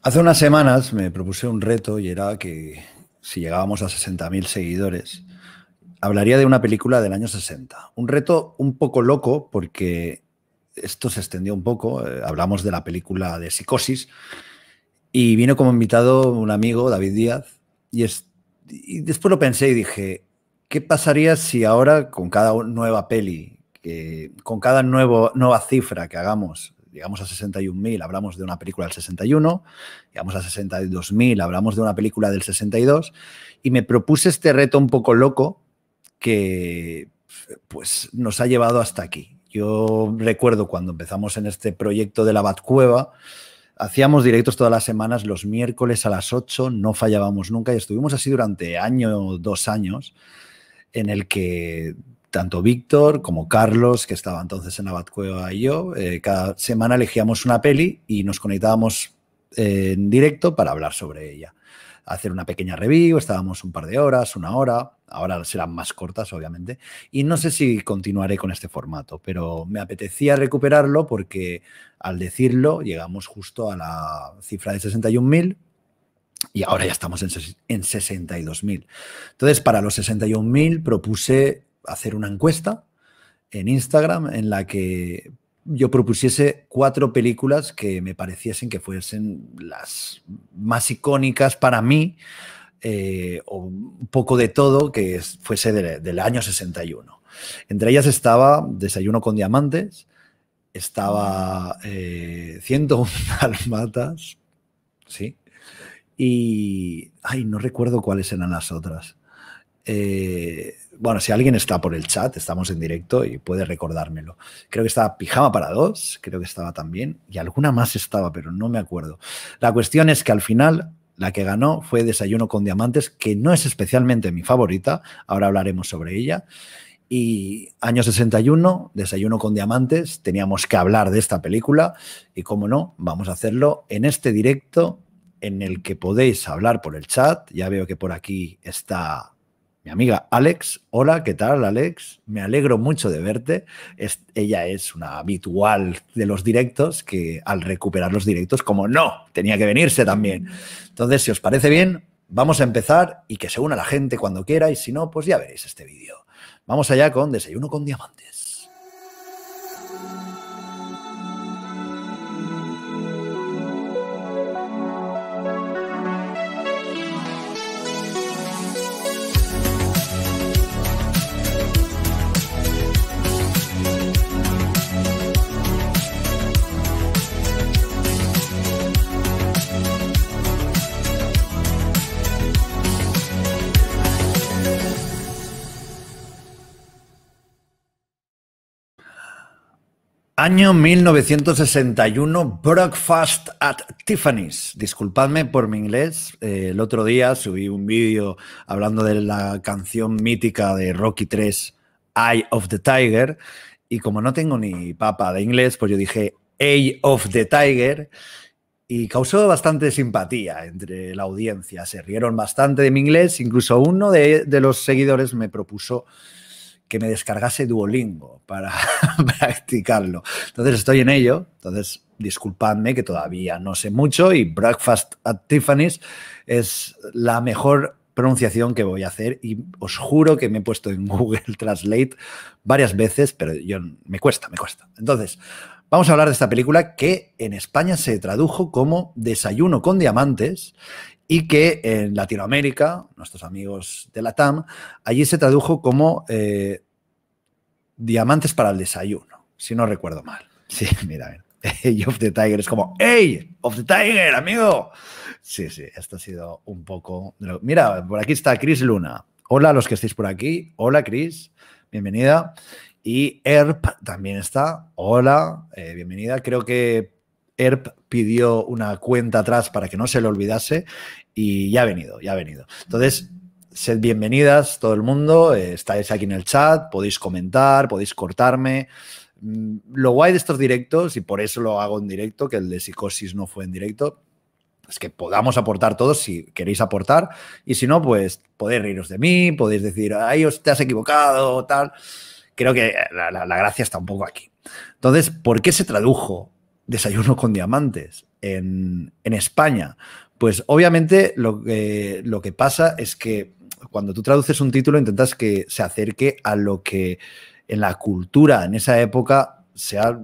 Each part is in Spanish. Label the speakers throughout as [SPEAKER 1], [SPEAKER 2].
[SPEAKER 1] Hace unas semanas me propuse un reto y era que si llegábamos a 60.000 seguidores, hablaría de una película del año 60. Un reto un poco loco porque esto se extendió un poco. Eh, hablamos de la película de Psicosis y vino como invitado un amigo, David Díaz, y, y después lo pensé y dije, ¿qué pasaría si ahora con cada nueva peli, con cada nuevo, nueva cifra que hagamos Llegamos a 61.000, hablamos de una película del 61, llegamos a 62.000, hablamos de una película del 62, y me propuse este reto un poco loco que pues, nos ha llevado hasta aquí. Yo recuerdo cuando empezamos en este proyecto de la Batcueva, hacíamos directos todas las semanas, los miércoles a las 8, no fallábamos nunca y estuvimos así durante año o dos años en el que tanto Víctor como Carlos, que estaba entonces en Cueva y yo, eh, cada semana elegíamos una peli y nos conectábamos eh, en directo para hablar sobre ella. Hacer una pequeña review, estábamos un par de horas, una hora, ahora serán más cortas, obviamente. Y no sé si continuaré con este formato, pero me apetecía recuperarlo porque al decirlo llegamos justo a la cifra de 61.000 y ahora ya estamos en, en 62.000. Entonces, para los 61.000 propuse hacer una encuesta en Instagram en la que yo propusiese cuatro películas que me pareciesen que fuesen las más icónicas para mí, eh, o un poco de todo que fuese del año 61. Entre ellas estaba Desayuno con Diamantes, estaba eh, Ciento 101 ¿sí? Y, ay, no recuerdo cuáles eran las otras. Eh, bueno, si alguien está por el chat, estamos en directo y puede recordármelo. Creo que estaba Pijama para dos, creo que estaba también, y alguna más estaba, pero no me acuerdo. La cuestión es que al final la que ganó fue Desayuno con Diamantes, que no es especialmente mi favorita, ahora hablaremos sobre ella. Y año 61, Desayuno con Diamantes, teníamos que hablar de esta película y como no, vamos a hacerlo en este directo en el que podéis hablar por el chat. Ya veo que por aquí está amiga Alex. Hola, ¿qué tal, Alex? Me alegro mucho de verte. ella es una habitual de los directos que al recuperar los directos, como no, tenía que venirse también. Entonces, si os parece bien, vamos a empezar y que se una la gente cuando quiera y si no, pues ya veréis este vídeo. Vamos allá con Desayuno con Diamantes. Año 1961, Breakfast at Tiffany's. Disculpadme por mi inglés. Eh, el otro día subí un vídeo hablando de la canción mítica de Rocky III, Eye of the Tiger. Y como no tengo ni papa de inglés, pues yo dije Eye of the Tiger. Y causó bastante simpatía entre la audiencia. Se rieron bastante de mi inglés. Incluso uno de, de los seguidores me propuso que me descargase Duolingo para practicarlo. Entonces estoy en ello, entonces disculpadme que todavía no sé mucho y Breakfast at Tiffany's es la mejor pronunciación que voy a hacer y os juro que me he puesto en Google Translate varias veces, pero me cuesta, me cuesta. Entonces, vamos a hablar de esta película que en España se tradujo como Desayuno con diamantes y que en Latinoamérica, nuestros amigos de la TAM, allí se tradujo como eh, diamantes para el desayuno, si no recuerdo mal. Sí, mira, Age of the Tiger es como ¡Ey! ¡Of the Tiger, amigo! Sí, sí, esto ha sido un poco. Mira, por aquí está Chris Luna. Hola a los que estáis por aquí. Hola, Chris. Bienvenida. Y ERP también está. Hola, eh, bienvenida. Creo que ERP pidió una cuenta atrás para que no se le olvidase y ya ha venido, ya ha venido. Entonces, sed bienvenidas todo el mundo, eh, estáis aquí en el chat, podéis comentar, podéis cortarme. Mm, lo guay de estos directos, y por eso lo hago en directo, que el de psicosis no fue en directo, es que podamos aportar todos si queréis aportar, y si no, pues podéis reíros de mí, podéis decir, ay, os te has equivocado, tal. Creo que la, la gracia está un poco aquí. Entonces, ¿por qué se tradujo Desayuno con Diamantes en, España. Pues obviamente lo que, lo que pasa es que cuando tú traduces un título intentas que se acerque a lo que en la cultura en esa época sea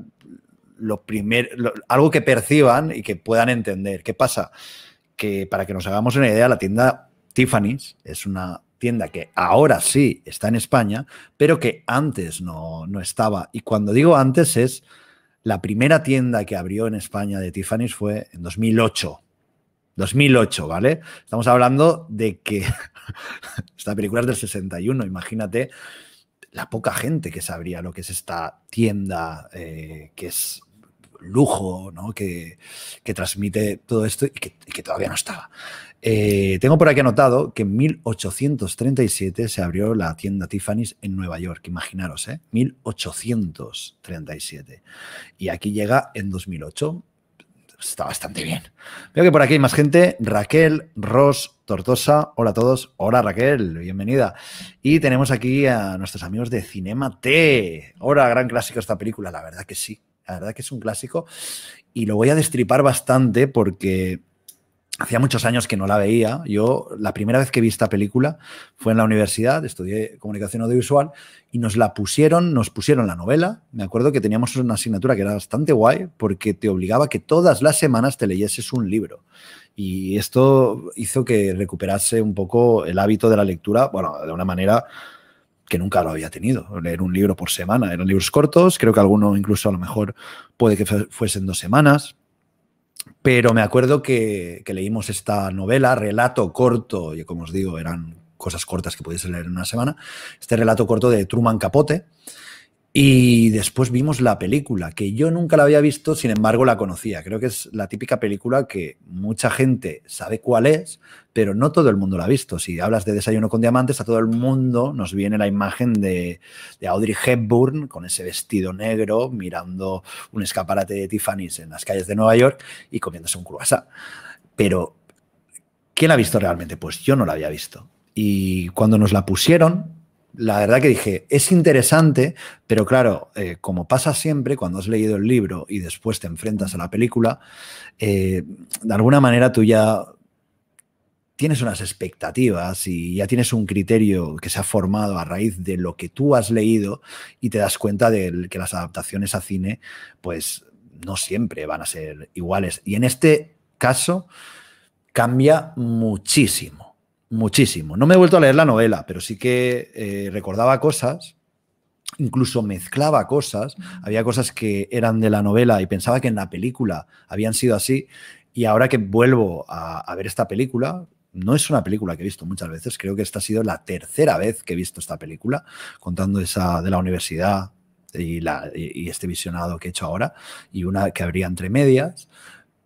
[SPEAKER 1] lo primer, algo que perciban y que puedan entender. ¿Qué pasa? Que para que nos hagamos una idea, la tienda Tiffany's es una tienda que ahora sí está en España, pero que antes no, no estaba. Y cuando digo antes es la primera tienda que abrió en España de Tiffany's fue en 2008. 2008, ¿vale? Estamos hablando de que esta película es del 61, imagínate la poca gente que sabría lo que es esta tienda, eh, que es lujo, Que, transmite todo esto y que todavía no estaba. Eh, tengo por aquí anotado que en 1837 se abrió la tienda Tiffany's en Nueva York, imaginaros, ¿eh? 1837. Y aquí llega en 2008. Está bastante bien. Veo que por aquí hay más gente. Raquel, Ross, Tortosa. Hola a todos. Hola Raquel, bienvenida. Y tenemos aquí a nuestros amigos de Cinema T. Hola, gran clásico esta película. La verdad que sí. La verdad que es un clásico. Y lo voy a destripar bastante porque Hacía muchos años que no la veía. Yo la primera vez que vi esta película fue en la universidad, estudié comunicación audiovisual y nos la pusieron, nos pusieron la novela. Me acuerdo que teníamos una asignatura que era bastante guay porque te obligaba que todas las semanas te leyeses un libro. Y esto hizo que recuperase un poco el hábito de la lectura, bueno, de una manera que nunca lo había tenido, leer un libro por semana. Eran libros cortos, creo que alguno incluso a lo mejor puede que fuesen dos semanas. Pero me acuerdo que, leímos esta novela, relato corto, y como os digo, eran cosas cortas que pudiese leer en una semana, este relato corto de Truman Capote, y después vimos la película, que yo nunca la había visto, sin embargo la conocía. Creo que es la típica película que mucha gente sabe cuál es, pero no todo el mundo la ha visto. Si hablas de Desayuno con Diamantes, a todo el mundo nos viene la imagen de, Audrey Hepburn con ese vestido negro mirando un escaparate de Tiffany's en las calles de Nueva York y comiéndose un croissant. Pero, ¿quién la ha visto realmente? Pues yo no la había visto. Y cuando nos la pusieron, la verdad que dije, es interesante, pero claro, eh, como pasa siempre, cuando has leído el libro y después te enfrentas a la película, eh, de alguna manera tú ya tienes unas expectativas y ya tienes un criterio que se ha formado a raíz de lo que tú has leído y te das cuenta de que las adaptaciones a cine, pues no siempre van a ser iguales. Y en este caso, cambia muchísimo muchísimo. No me he vuelto a leer la novela, pero sí que eh, recordaba cosas, incluso mezclaba cosas. Había cosas que eran de la novela y pensaba que en la película habían sido así. Y ahora que vuelvo a, ver esta película, no es una película que he visto muchas veces, creo que esta ha sido la tercera vez que he visto esta película, contando esa de la universidad y, la, y este visionado que he hecho ahora, y una que habría entre medias,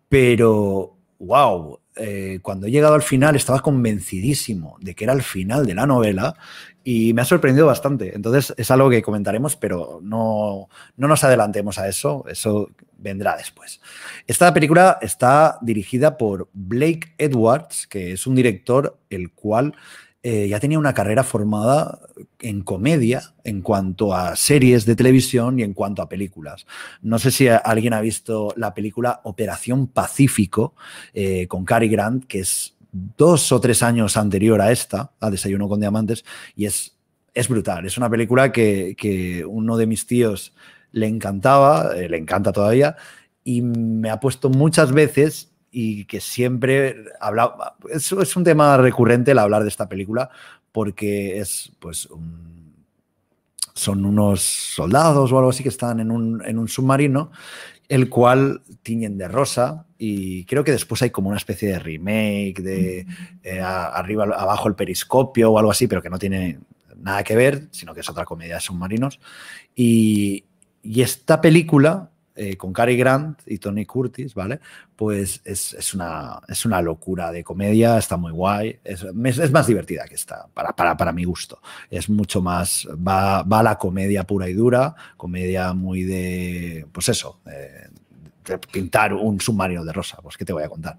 [SPEAKER 1] pero wow, eh, cuando he llegado al final estaba convencidísimo de que era el final de la novela y me ha sorprendido bastante. Entonces es algo que comentaremos, pero no, no nos adelantemos a eso, eso vendrá después. Esta película está dirigida por Blake Edwards, que es un director el cual eh, ya tenía una carrera formada en comedia en cuanto a series de televisión y en cuanto a películas. No sé si alguien ha visto la película Operación Pacífico eh, con Cary Grant, que es dos o tres años anterior a esta, a Desayuno con Diamantes, y es, es brutal. Es una película que, uno de mis tíos le encantaba, eh, le encanta todavía, y me ha puesto muchas veces y que siempre hablaba, es, es un tema recurrente el hablar de esta película porque es pues son unos soldados o algo así que están en un, submarino el cual tiñen de rosa y creo que después hay como una especie de remake de mm. eh, arriba abajo el periscopio o algo así, pero que no tiene nada que ver, sino que es otra comedia de submarinos. Y, y esta película eh, con Cary Grant y Tony Curtis, ¿vale? Pues es, una, es una locura de comedia, está muy guay, es, más divertida que esta, para, para, mi gusto. Es mucho más, va, la comedia pura y dura, comedia muy de, pues eso, eh, pintar un submarino de rosa, pues que te voy a contar.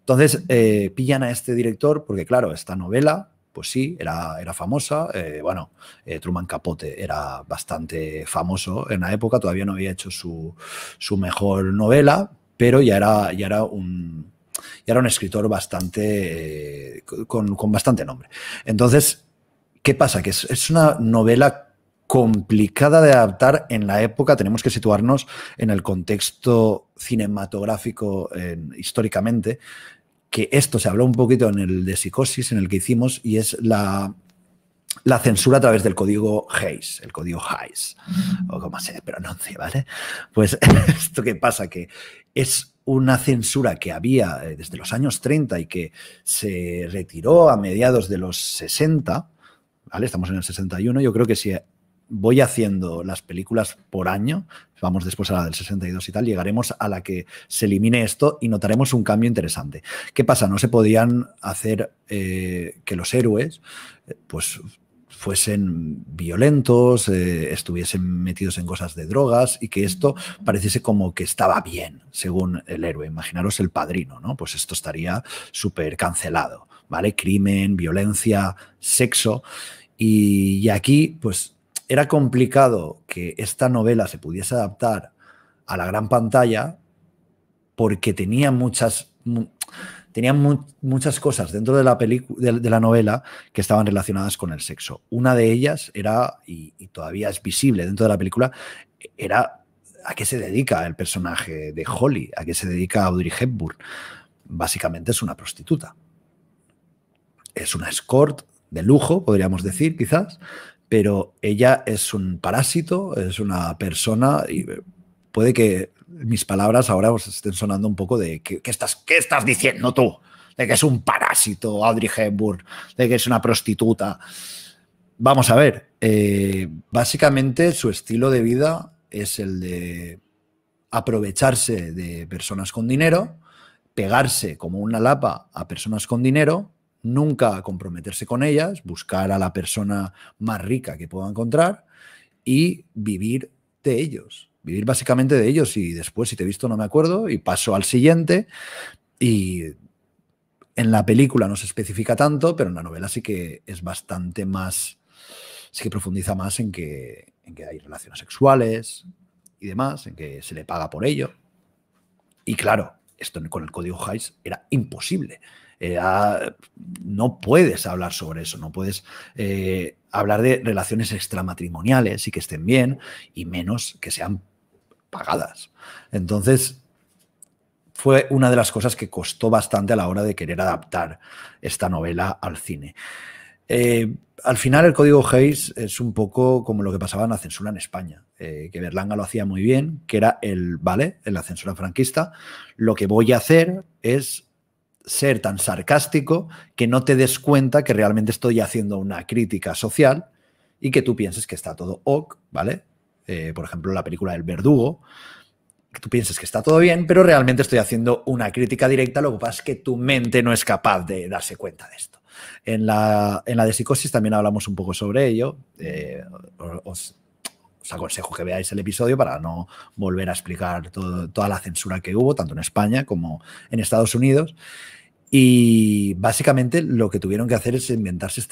[SPEAKER 1] Entonces, eh, pillan a este director porque, claro, esta novela pues sí, era, era famosa. Eh, bueno, eh, Truman Capote era bastante famoso en la época, todavía no había hecho su, su mejor novela, pero ya era, ya era un, era un escritor bastante eh, con, bastante nombre. Entonces, ¿qué pasa? Que es, una novela complicada de adaptar en la época. Tenemos que situarnos en el contexto cinematográfico históricamente que esto se habló un poquito en el de psicosis, en el que hicimos, y es la, censura a través del código Hayes, el código Hayes, o como se pronuncie, ¿vale? Pues esto que pasa, que es una censura que había eh, desde los años 30 y que se retiró a mediados de los 60, ¿vale? Estamos en el 61, yo creo que si voy haciendo las películas por año, vamos después a la del 62 y tal, llegaremos a la que se elimine esto y notaremos un cambio interesante. ¿Qué pasa? No se podían hacer eh, que los héroes, eh, pues fuesen violentos, eh, estuviesen metidos en cosas de drogas y que esto pareciese como que estaba bien, según el héroe. Imaginaros el padrino, ¿no? Pues esto estaría súper cancelado, ¿vale? Crimen, violencia, sexo. y aquí, pues era complicado que esta novela se pudiese adaptar a la gran pantalla porque tenía muchas, muchas cosas dentro de la, película de la novela que estaban relacionadas con el sexo. Una de ellas era, y, y todavía es visible dentro de la película, era a qué se dedica el personaje de Holly, a qué se dedica Audrey Hepburn. Básicamente es una prostituta. Es una escort de lujo, podríamos decir, quizás, pero ella es un parásito, es una persona y eh, puede que mis palabras ahora os estén sonando un poco de ¿qué, estás, estás diciendo tú? De que es un parásito Audrey Hepburn, de que es una prostituta. Vamos a ver, eh, básicamente su estilo de vida es el de aprovecharse de personas con dinero, pegarse como una lapa a personas con dinero nunca comprometerse con ellas, buscar a la persona más rica que pueda encontrar y vivir de ellos, vivir básicamente de ellos y después si te he visto no me acuerdo y paso al siguiente y en la película no se especifica tanto, pero en la novela sí que es bastante más, sí que profundiza más en que, en que hay relaciones sexuales y demás, en que se le paga por ello. Y claro, esto con el código heis era imposible. Eh, no puedes hablar sobre eso, no puedes eh, hablar de relaciones extramatrimoniales y que estén bien, y menos que sean pagadas. Entonces, fue una de las cosas que costó bastante a la hora de querer adaptar esta novela al cine. Eh, al final el código Hayes es un poco como lo que pasaba en la censura en España, que Berlanga lo hacía muy bien, que era el, vale, en la censura franquista, lo que voy a hacer es ser tan sarcástico que no te des cuenta que realmente estoy haciendo una crítica social y que tú pienses que está todo ok, ¿vale? Eh, por ejemplo, la película El Verdugo, que tú pienses que está todo bien, pero realmente estoy haciendo una crítica directa, lo que pasa es que tu mente no es capaz de darse cuenta de esto. En la, en la de psicosis también hablamos un poco sobre ello, eh, os os aconsejo que veáis el episodio para no volver a explicar toda la censura que hubo, tanto en España como en Estados Unidos. Y básicamente lo que tuvieron que hacer es inventarse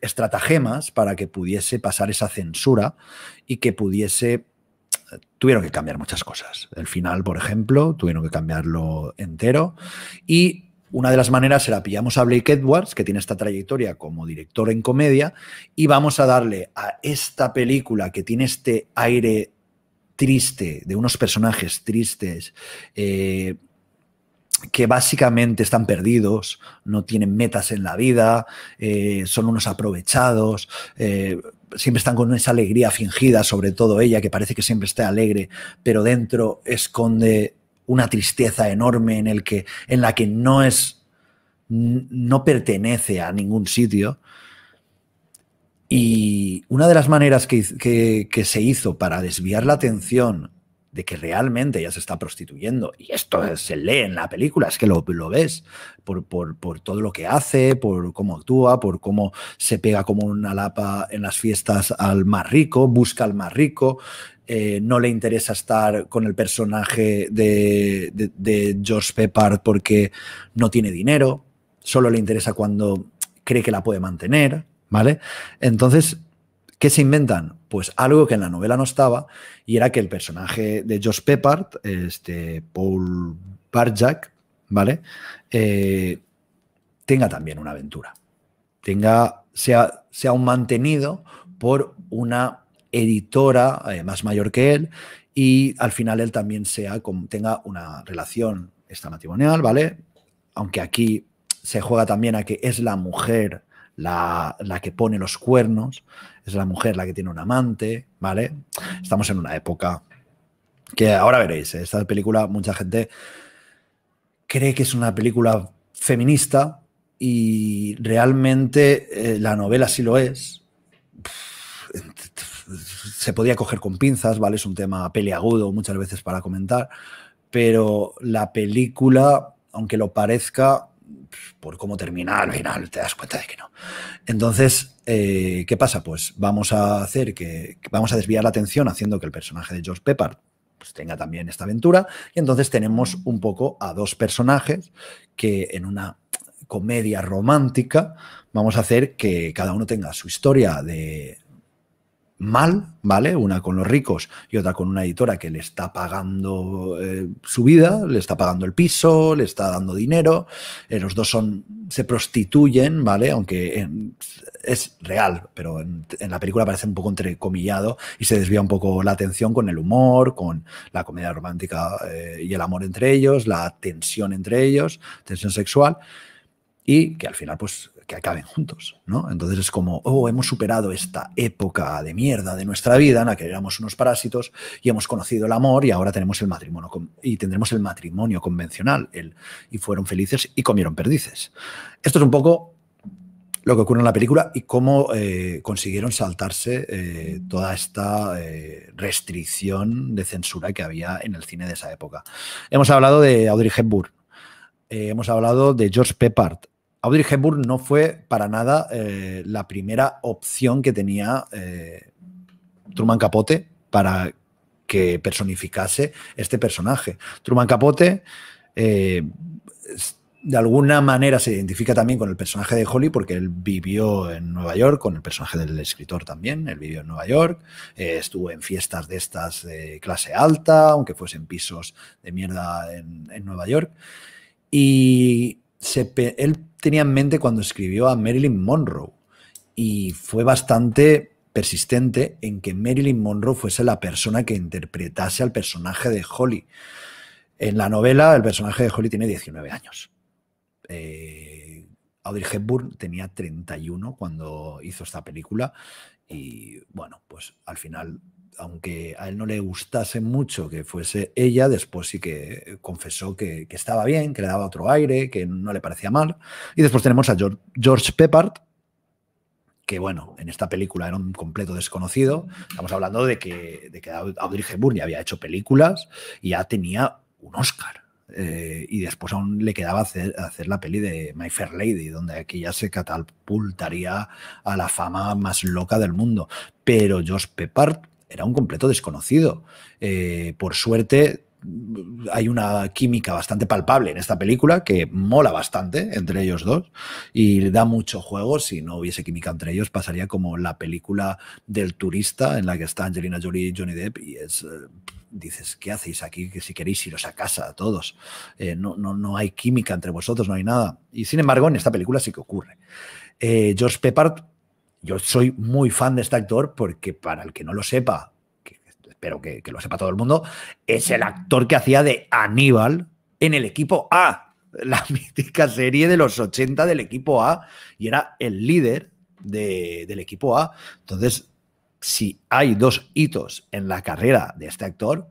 [SPEAKER 1] estratagemas para que pudiese pasar esa censura y que pudiese... Tuvieron que cambiar muchas cosas. El final, por ejemplo, tuvieron que cambiarlo entero. Y una de las maneras será pillamos a Blake Edwards, que tiene esta trayectoria como director en comedia, y vamos a darle a esta película que tiene este aire triste, de unos personajes tristes, eh, que básicamente están perdidos, no tienen metas en la vida, eh, son unos aprovechados, eh, siempre están con esa alegría fingida, sobre todo ella, que parece que siempre está alegre, pero dentro esconde una tristeza enorme en, el que, en la que no es no pertenece a ningún sitio. Y una de las maneras que, que, que, se hizo para desviar la atención de que realmente ella se está prostituyendo. Y esto se lee en la película, es que lo, ves por, todo lo que hace, por cómo actúa, por cómo se pega como una lapa en las fiestas al más rico, busca al más rico. Eh, no le interesa estar con el personaje de, de, George Peppard porque no tiene dinero, solo le interesa cuando cree que la puede mantener, ¿vale? Entonces, ¿Qué se inventan? Pues algo que en la novela no estaba y era que el personaje de Josh Peppard, este Paul Barjack, ¿vale? Eh, tenga también una aventura. Tenga, sea, sea un mantenido por una editora eh, más mayor que él y al final él también sea, tenga una relación esta matrimonial, ¿vale? Aunque aquí se juega también a que es la mujer la, que pone los cuernos, es la mujer la que tiene un amante, ¿vale? Estamos en una época que ahora veréis, ¿eh? esta película mucha gente cree que es una película feminista y realmente eh, la novela sí lo es. Se podía coger con pinzas, ¿vale? Es un tema peliagudo muchas veces para comentar, pero la película, aunque lo parezca, por cómo termina al final te das cuenta de que no. Entonces, eh, ¿qué pasa? Pues vamos a hacer que, vamos a desviar la atención haciendo que el personaje de George Peppard pues, tenga también esta aventura y entonces tenemos un poco a dos personajes que en una comedia romántica vamos a hacer que cada uno tenga su historia de mal, ¿vale? Una con los ricos y otra con una editora que le está pagando eh, su vida, le está pagando el piso, le está dando dinero. Eh, los dos son, se prostituyen, ¿vale? Aunque es real, pero en, la película parece un poco entrecomillado y se desvía un poco la atención con el humor, con la comedia romántica eh, y el amor entre ellos, la tensión entre ellos, tensión sexual y que al final pues que acaben juntos, ¿no? Entonces es como, oh, hemos superado esta época de mierda de nuestra vida en la que éramos unos parásitos y hemos conocido el amor y ahora tenemos el matrimonio y tendremos el matrimonio convencional, el, y fueron felices y comieron perdices. Esto es un poco lo que ocurre en la película y cómo eh, consiguieron saltarse eh, toda esta eh, restricción de censura que había en el cine de esa época. Hemos hablado de Audrey Hepburn, hemos hablado de George Peppard, Audrey Hepburn no fue para nada eh, la primera opción que tenía eh, Truman Capote para que personificase este personaje. Truman Capote eh, de alguna manera se identifica también con el personaje de Holly porque él vivió en Nueva York, con el personaje del escritor también, él vivió en Nueva York, estuvo en fiestas de estas de clase alta, aunque fuesen pisos de mierda en, en Nueva York. Y él tenía en mente cuando escribió a Marilyn Monroe y fue bastante persistente en que Marilyn Monroe fuese la persona que interpretase al personaje de Holly. En la novela, el personaje de Holly tiene 19 años. Eh, Audrey Hepburn tenía 31 cuando hizo esta película y bueno, pues al final aunque a él no le gustase mucho que fuese ella, después sí que confesó que, estaba bien, que le daba otro aire, que no le parecía mal. Y después tenemos a George Peppard, que bueno, en esta película era un completo desconocido. Estamos hablando de que, que Audrey Hepburn ya había hecho películas y ya tenía un Oscar. Eh, y después aún le quedaba hacer, hacer, la peli de My Fair Lady, donde aquí ya se catapultaría a la fama más loca del mundo. Pero George Peppard era un completo desconocido. Eh, por suerte, hay una química bastante palpable en esta película que mola bastante entre ellos dos y le da mucho juego. Si no hubiese química entre ellos, pasaría como la película del turista en la que está Angelina Jolie y Johnny Depp y es... Eh, dices, ¿qué hacéis aquí? Que si queréis iros a casa a todos. Eh, no, no, no hay química entre vosotros, no hay nada. Y sin embargo, en esta película sí que ocurre. George Peppard yo soy muy fan de este actor porque, para el que no lo sepa, espero que, lo sepa todo el mundo, es el actor que hacía de Aníbal en el equipo A, la mítica serie de los 80 del equipo A, y era el líder del equipo A. Entonces, si hay dos hitos en la carrera de este actor,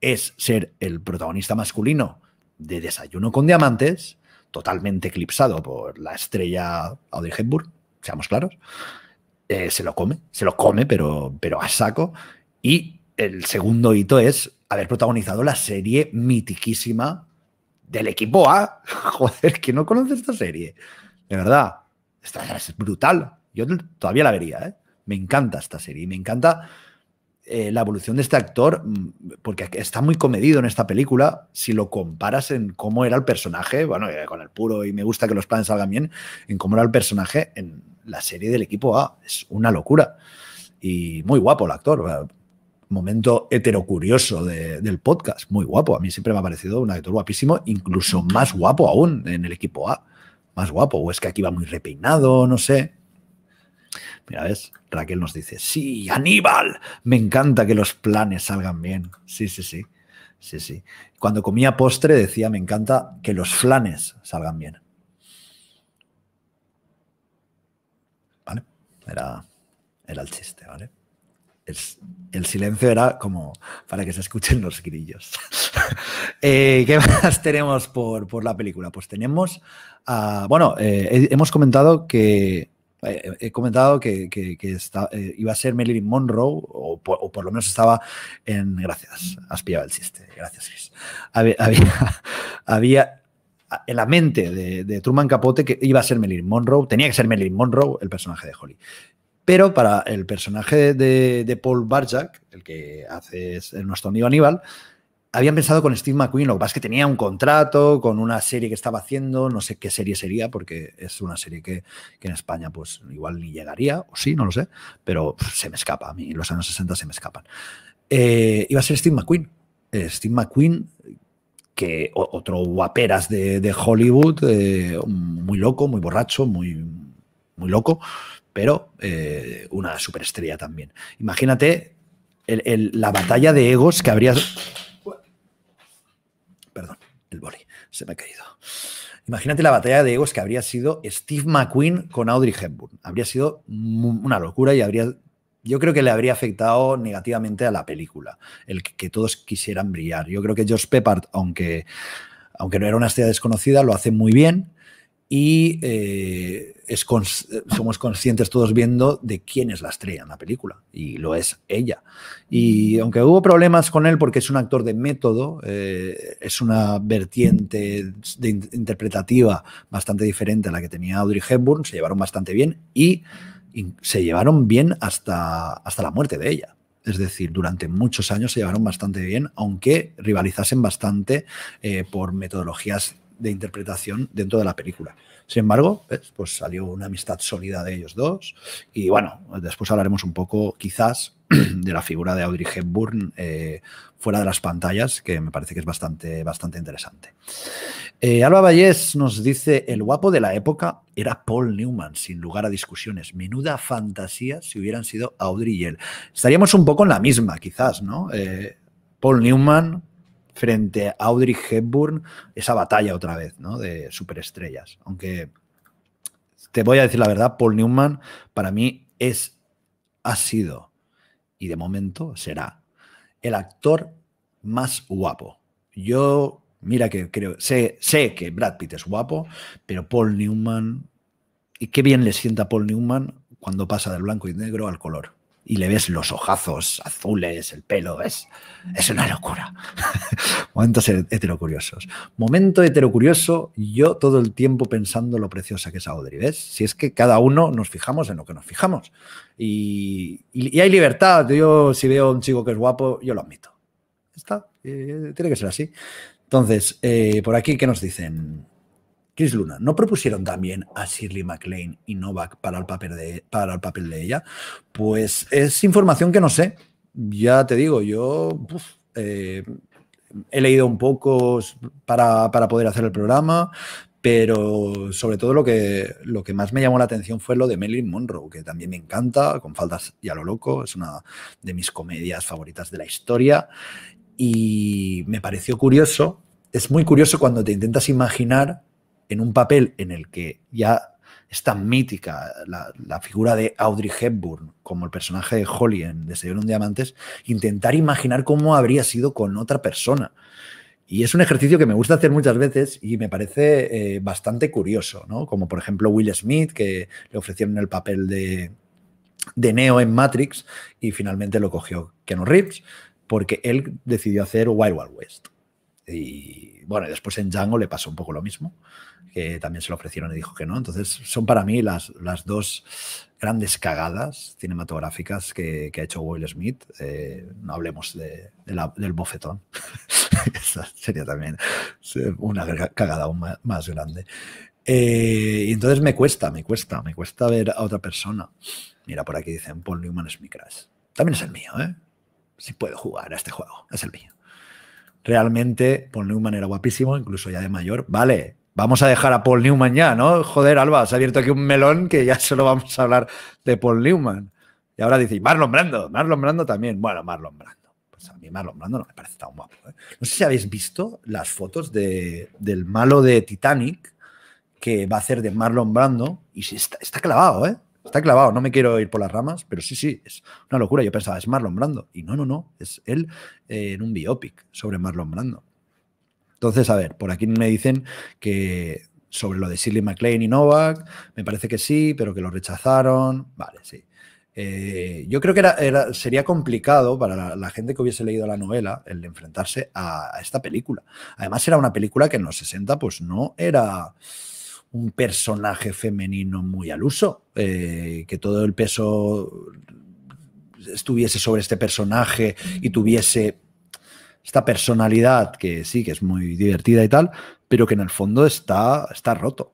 [SPEAKER 1] es ser el protagonista masculino de Desayuno con Diamantes, totalmente eclipsado por la estrella Audrey Hepburn, seamos claros, eh, se lo come, se lo come, pero, pero a saco. Y el segundo hito es haber protagonizado la serie mitiquísima del equipo A. Joder, que no conoce esta serie. De verdad, esta es brutal. Yo todavía la vería, ¿eh? Me encanta esta serie me encanta eh, la evolución de este actor, mm, porque está muy comedido en esta película. Si lo comparas en cómo era el personaje, bueno, con el puro y me gusta que los planes salgan bien, en cómo era el personaje en, la serie del equipo A. Es una locura. Y muy guapo el actor. Momento heterocurioso del podcast. Muy guapo. A mí siempre me ha parecido un actor guapísimo, incluso más guapo aún en el equipo A. Más guapo. O es que aquí va muy repeinado, no sé. Mira, ¿ves? Raquel nos dice, sí, Aníbal, me encanta que los planes salgan bien. Sí, sí, sí. Sí, sí. Cuando comía postre decía, me encanta que los flanes salgan bien. Era, el chiste, ¿vale? El, silencio era como para que se escuchen los grillos. Eh, ¿Qué más tenemos por, la película? Pues tenemos, ah, bueno, eh, hemos comentado que eh, he comentado que, iba a ser Marilyn Monroe, o por, lo menos estaba en... Gracias, has pillado el chiste. Gracias, Chris. había, había en la mente de, Truman Capote que iba a ser Marilyn Monroe, tenía que ser Marilyn Monroe el personaje de Holly. Pero para el personaje de, Paul Barjak, el que hace nuestro amigo Aníbal, habían pensado con Steve McQueen, lo que pasa es que tenía un contrato con una serie que estaba haciendo, no sé qué serie sería, porque es una serie que, en España pues igual ni llegaría, o sí, no lo sé, pero se me escapa, a mí los años 60 se me escapan. Eh, iba a ser Steve McQueen. Eh, Steve McQueen que otro guaperas de, Hollywood, eh, muy loco, muy borracho, muy, muy loco, pero eh, una superestrella también. Imagínate la batalla de egos que habría... Perdón, el boli, se me ha caído. Imagínate la batalla de egos que habría sido Steve McQueen con Audrey Hepburn. Habría sido una locura y habría yo creo que le habría afectado negativamente a la película, el que, todos quisieran brillar. Yo creo que George Peppard, aunque, aunque no era una estrella desconocida, lo hace muy bien y eh, es somos conscientes todos viendo de quién es la estrella en la película, y lo es ella. Y aunque hubo problemas con él porque es un actor de método, eh, es una vertiente de interpretativa bastante diferente a la que tenía Audrey Hepburn, se llevaron bastante bien y se llevaron bien hasta, hasta la muerte de ella. Es decir, durante muchos años se llevaron bastante bien, aunque rivalizasen bastante eh, por metodologías de interpretación dentro de la película. Sin embargo, pues salió una amistad sólida de ellos dos y bueno, después hablaremos un poco quizás de la figura de Audrey Hepburn eh, fuera de las pantallas, que me parece que es bastante, bastante interesante. Eh, Alba Vallés nos dice, el guapo de la época era Paul Newman, sin lugar a discusiones. Menuda fantasía si hubieran sido Audrey y él. Estaríamos un poco en la misma, quizás, ¿no? Eh, Paul Newman, frente a Audrey Hepburn esa batalla otra vez, ¿no? De superestrellas. Aunque te voy a decir la verdad, Paul Newman para mí es, ha sido y de momento será el actor más guapo. Yo, mira que creo, sé, sé que Brad Pitt es guapo, pero Paul Newman, y qué bien le sienta Paul Newman cuando pasa del blanco y negro al color y le ves los ojazos azules, el pelo, es, es una locura. Momentos heterocuriosos. Momento heterocurioso, yo todo el tiempo pensando lo preciosa que es Audrey, ¿ves? Si es que cada uno nos fijamos en lo que nos fijamos. Y, y, hay libertad, yo si veo a un chico que es guapo, yo lo admito. Está, eh, tiene que ser así. Entonces, eh, por aquí, ¿qué nos dicen? Chris Luna, ¿no propusieron también a Shirley MacLaine y Novak para el, papel de, para el papel de ella? Pues es información que no sé. Ya te digo, yo eh, he leído un poco para, poder hacer el programa, pero sobre todo lo que, lo que más me llamó la atención fue lo de Marilyn Monroe, que también me encanta, con faldas y a lo loco, es una de mis comedias favoritas de la historia. Y me pareció curioso, es muy curioso cuando te intentas imaginar en un papel en el que ya es tan mítica la, figura de Audrey Hepburn como el personaje de Holly en Desayuno un Diamantes, intentar imaginar cómo habría sido con otra persona. Y es un ejercicio que me gusta hacer muchas veces y me parece eh, bastante curioso, Como por ejemplo Will Smith, que le ofrecieron el papel de, de Neo en Matrix y finalmente lo cogió Keanu Reeves porque él decidió hacer Wild Wild West. Y bueno, después en Django le pasó un poco lo mismo que también se lo ofrecieron y dijo que no. Entonces, son para mí las, las dos grandes cagadas cinematográficas que, ha hecho Will Smith. Eh, no hablemos de, del bofetón. Esa sería también una cagada aún más, grande. Eh, y entonces me cuesta, me cuesta, me cuesta ver a otra persona. Mira, por aquí dicen, Paul Newman es mi crush. También es el mío, ¿eh? Si puedo jugar a este juego, es el mío. Realmente, Paul Newman era guapísimo, incluso ya de mayor. Vale, Vamos a dejar a Paul Newman ya, ¿no? Joder, Alba, ha abierto aquí un melón que ya solo vamos a hablar de Paul Newman. Y ahora dice, Marlon Brando, Marlon Brando también. Bueno, Marlon Brando. Pues a mí Marlon Brando no me parece tan guapo. ¿eh? No sé si habéis visto las fotos del malo de Titanic que va a hacer de Marlon Brando y se está, clavado, ¿eh? Está clavado, no me quiero ir por las ramas, pero sí, sí, es una locura. Yo pensaba, es Marlon Brando. Y no, no, no, es él eh, en un biopic sobre Marlon Brando. Entonces, a ver, por aquí me dicen que sobre lo de Shirley MacLaine y Novak, me parece que sí, pero que lo rechazaron. Vale, sí. Eh, yo creo que sería complicado para la, gente que hubiese leído la novela el enfrentarse a, esta película. Además, era una película que en los 60 pues no era un personaje femenino muy al uso, eh, que todo el peso estuviese sobre este personaje y tuviese esta personalidad que sí, que es muy divertida y tal, pero que en el fondo está, está roto.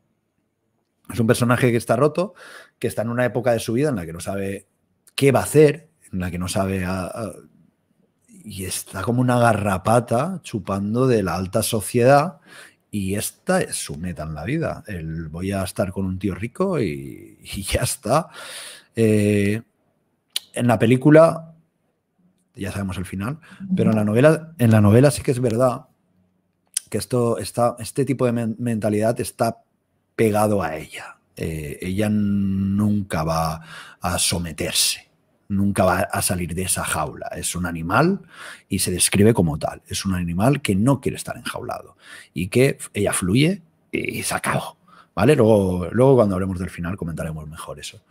[SPEAKER 1] Es un personaje que está roto, que está en una época de su vida en la que no sabe qué va a hacer, en la que no sabe... y está como una garrapata chupando de la alta sociedad y esta es su meta en la vida. El voy a estar con un tío rico y, ya está. Eh, en la película ya sabemos el final, pero en la novela, en la novela sí que es verdad que esto está, este tipo de mentalidad está pegado a ella. Eh, ella nunca va a someterse, nunca va a salir de esa jaula. Es un animal y se describe como tal. Es un animal que no quiere estar enjaulado y que ella fluye y se acabó. ¿Vale? Luego, cuando hablemos del final comentaremos mejor eso,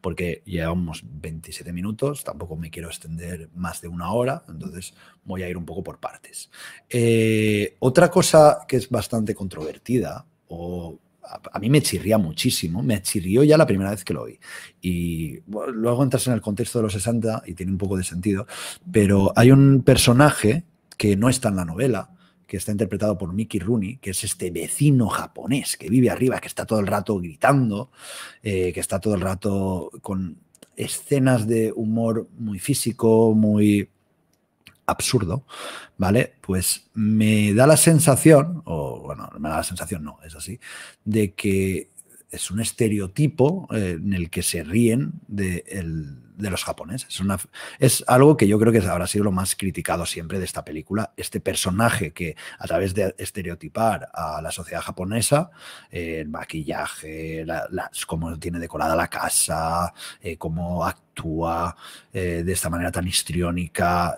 [SPEAKER 1] porque llevamos 27 minutos, tampoco me quiero extender más de una hora, entonces voy a ir un poco por partes. Eh, otra cosa que es bastante controvertida, o a, mí me chirría muchísimo, me chirrió ya la primera vez que lo vi. y luego entras en el contexto de los 60 y tiene un poco de sentido, pero hay un personaje que no está en la novela, que está interpretado por Mickey Rooney, que es este vecino japonés que vive arriba, que está todo el rato gritando, eh, que está todo el rato con escenas de humor muy físico, muy absurdo, ¿vale? Pues me da la sensación, o bueno, me da la sensación, no, es así, de que es un estereotipo eh, en el que se ríen del de los japoneses. Es, algo que yo creo que habrá sido lo más criticado siempre de esta película, este personaje que a través de estereotipar a la sociedad japonesa, eh, el maquillaje, cómo tiene decorada la casa, eh, cómo actúa eh, de esta manera tan histriónica,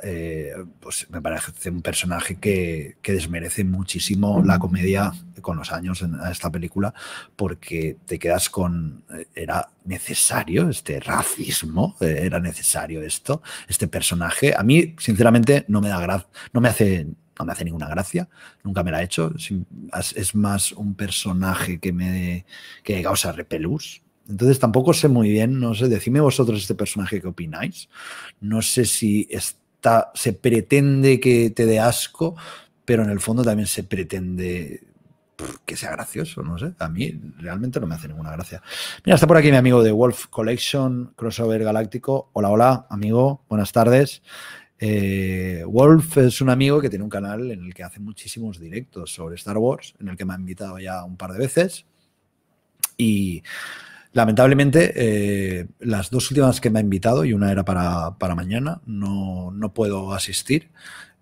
[SPEAKER 1] pues me parece un personaje que, que desmerece muchísimo la comedia con los años en esta película porque te quedas con, era necesario este racismo era necesario esto, este personaje. A mí, sinceramente, no me da gracia, no me hace no me hace ninguna gracia, nunca me la he hecho. Es más un personaje que me que causa repelús. Entonces tampoco sé muy bien, no sé, decime vosotros este personaje ¿qué opináis. No sé si está, se pretende que te dé asco, pero en el fondo también se pretende que sea gracioso, no sé. A mí realmente no me hace ninguna gracia. Mira, está por aquí mi amigo de Wolf Collection, Crossover Galáctico. Hola, hola, amigo. Buenas tardes. Eh, Wolf es un amigo que tiene un canal en el que hace muchísimos directos sobre Star Wars, en el que me ha invitado ya un par de veces. Y lamentablemente, eh, las dos últimas que me ha invitado, y una era para, mañana, no, puedo asistir.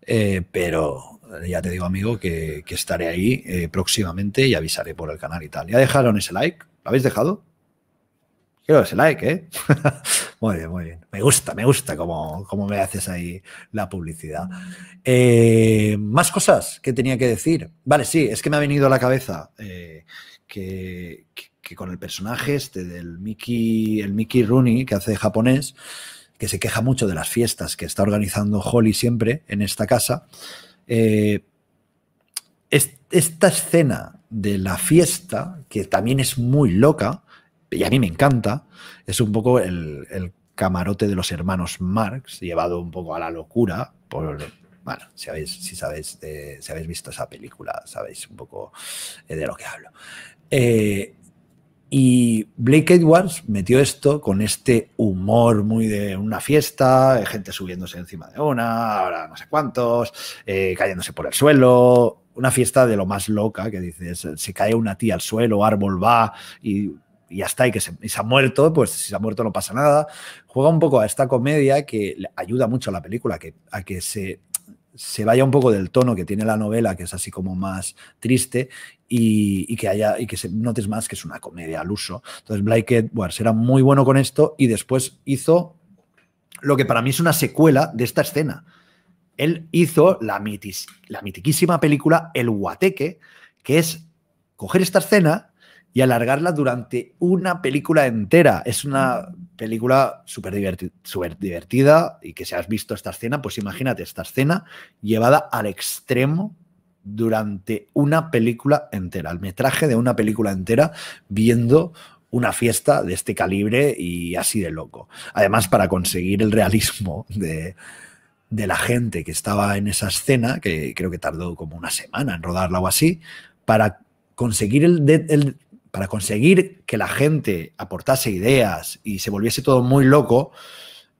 [SPEAKER 1] Eh, pero ya te digo, amigo, que, estaré ahí eh, próximamente y avisaré por el canal y tal. ¿Ya dejaron ese like? ¿Lo habéis dejado? Quiero ese like, ¿eh? muy bien, muy bien. Me gusta, me gusta cómo, me haces ahí la publicidad. Eh, más cosas que tenía que decir. Vale, sí, es que me ha venido a la cabeza eh, que, con el personaje este del Mickey, el Mickey Rooney, que hace japonés, que se queja mucho de las fiestas que está organizando Holly siempre en esta casa, eh, esta escena de la fiesta, que también es muy loca, y a mí me encanta, es un poco el, camarote de los hermanos Marx, llevado un poco a la locura por, bueno, si habéis, si sabéis, si habéis visto esa película, sabéis un poco eh, de lo que hablo. Eh, y Blake Edwards metió esto con este humor muy de una fiesta, eh, gente subiéndose encima de una, ahora no sé cuántos, eh, cayéndose por el suelo, una fiesta de lo más loca que dices, se cae una tía al suelo, árbol va y, y ya está, y que se, se, ha muerto, pues si se ha muerto no pasa nada. Juega un poco a esta comedia que ayuda mucho a la película, que, a que se se vaya un poco del tono que tiene la novela, que es así como más triste, y, que haya, y que se, notes más que es una comedia al uso. Entonces, Blake Edwards era muy bueno con esto y después hizo lo que para mí es una secuela de esta escena. Él hizo la, mitis, la mitiquísima película El Guateque, que es coger esta escena y alargarla durante una película entera. Es una película súper divertida y que si has visto esta escena, pues imagínate esta escena llevada al extremo durante una película entera, el metraje de una película entera viendo una fiesta de este calibre y así de loco. Además, para conseguir el realismo de, la gente que estaba en esa escena, que creo que tardó como una semana en rodarla o así, para conseguir el, para conseguir que la gente aportase ideas y se volviese todo muy loco,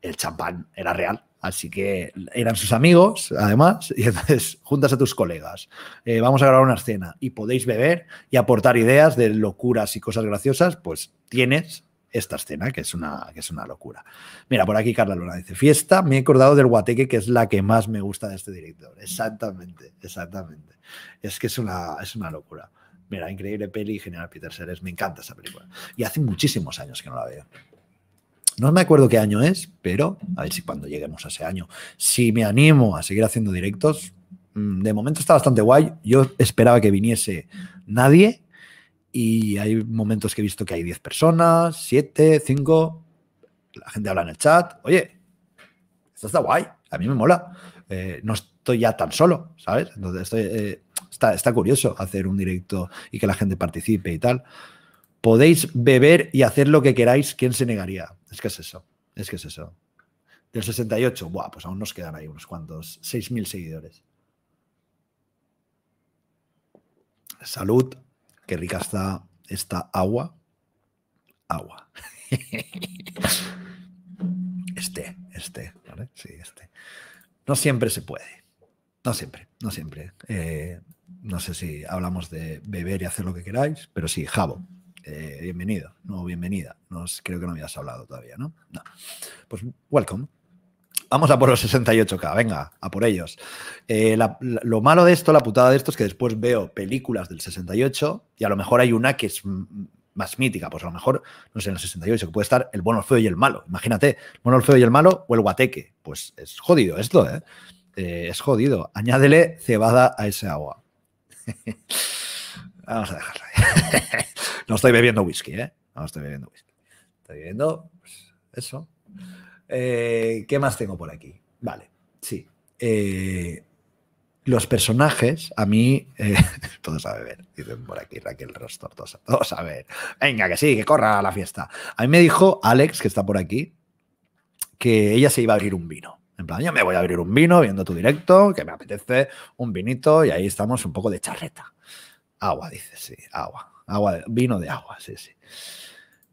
[SPEAKER 1] el champán era real. Así que eran sus amigos, además, y entonces juntas a tus colegas. Eh, vamos a grabar una escena y podéis beber y aportar ideas de locuras y cosas graciosas, pues tienes esta escena, que es una, que es una locura. Mira, por aquí Carla Luna dice, fiesta, me he acordado del guateque, que es la que más me gusta de este director. Exactamente, exactamente. Es que es una, es una locura. Mira, increíble peli, General Peter Sellers, me encanta esa película. Y hace muchísimos años que no la veo. No me acuerdo qué año es, pero a ver si cuando lleguemos a ese año, si me animo a seguir haciendo directos, mm, de momento está bastante guay. Yo esperaba que viniese nadie y hay momentos que he visto que hay 10 personas, 7, 5, la gente habla en el chat, oye, esto está guay, a mí me mola, eh, no estoy ya tan solo, ¿sabes? Entonces estoy, eh, Está, curioso hacer un directo y que la gente participe y tal. Podéis beber y hacer lo que queráis, ¿quién se negaría? Es que es eso, es que es eso. Del 68, buah, pues aún nos quedan ahí unos cuantos, 6.000 seguidores. Salud, qué rica está esta agua. Agua. Este, este, ¿vale? Sí, este. No siempre se puede. No siempre, no siempre. Eh, no sé si hablamos de beber y hacer lo que queráis, pero sí, Jabo, eh, bienvenido, no, bienvenida. No, creo que no me habías hablado todavía, ¿no? Pues welcome. Vamos a por los 68K, venga, a por ellos. Eh, lo malo de esto, la putada de esto, es que después veo películas del 68 y a lo mejor hay una que es más mítica, pues a lo mejor, no sé, en el 68, que puede estar el bueno, el feo y el malo. Imagínate, el bueno, el feo y el malo o el guateque. Pues es jodido esto, eh, eh es jodido. Añádele cebada a ese agua. Vamos a no estoy bebiendo whisky, ¿eh? No estoy bebiendo whisky. Estoy bebiendo pues, eso. Eh, ¿Qué más tengo por aquí? Vale, sí. Eh, los personajes, a mí, eh, todos a beber, dicen por aquí Raquel Rostor, todos, a ver, venga, que sí, que corra a la fiesta. A mí me dijo Alex, que está por aquí, que ella se iba a abrir un vino. En plan, yo me voy a abrir un vino viendo tu directo, que me apetece un vinito y ahí estamos un poco de charreta. Agua, dice, sí, agua. agua vino de agua, sí, sí.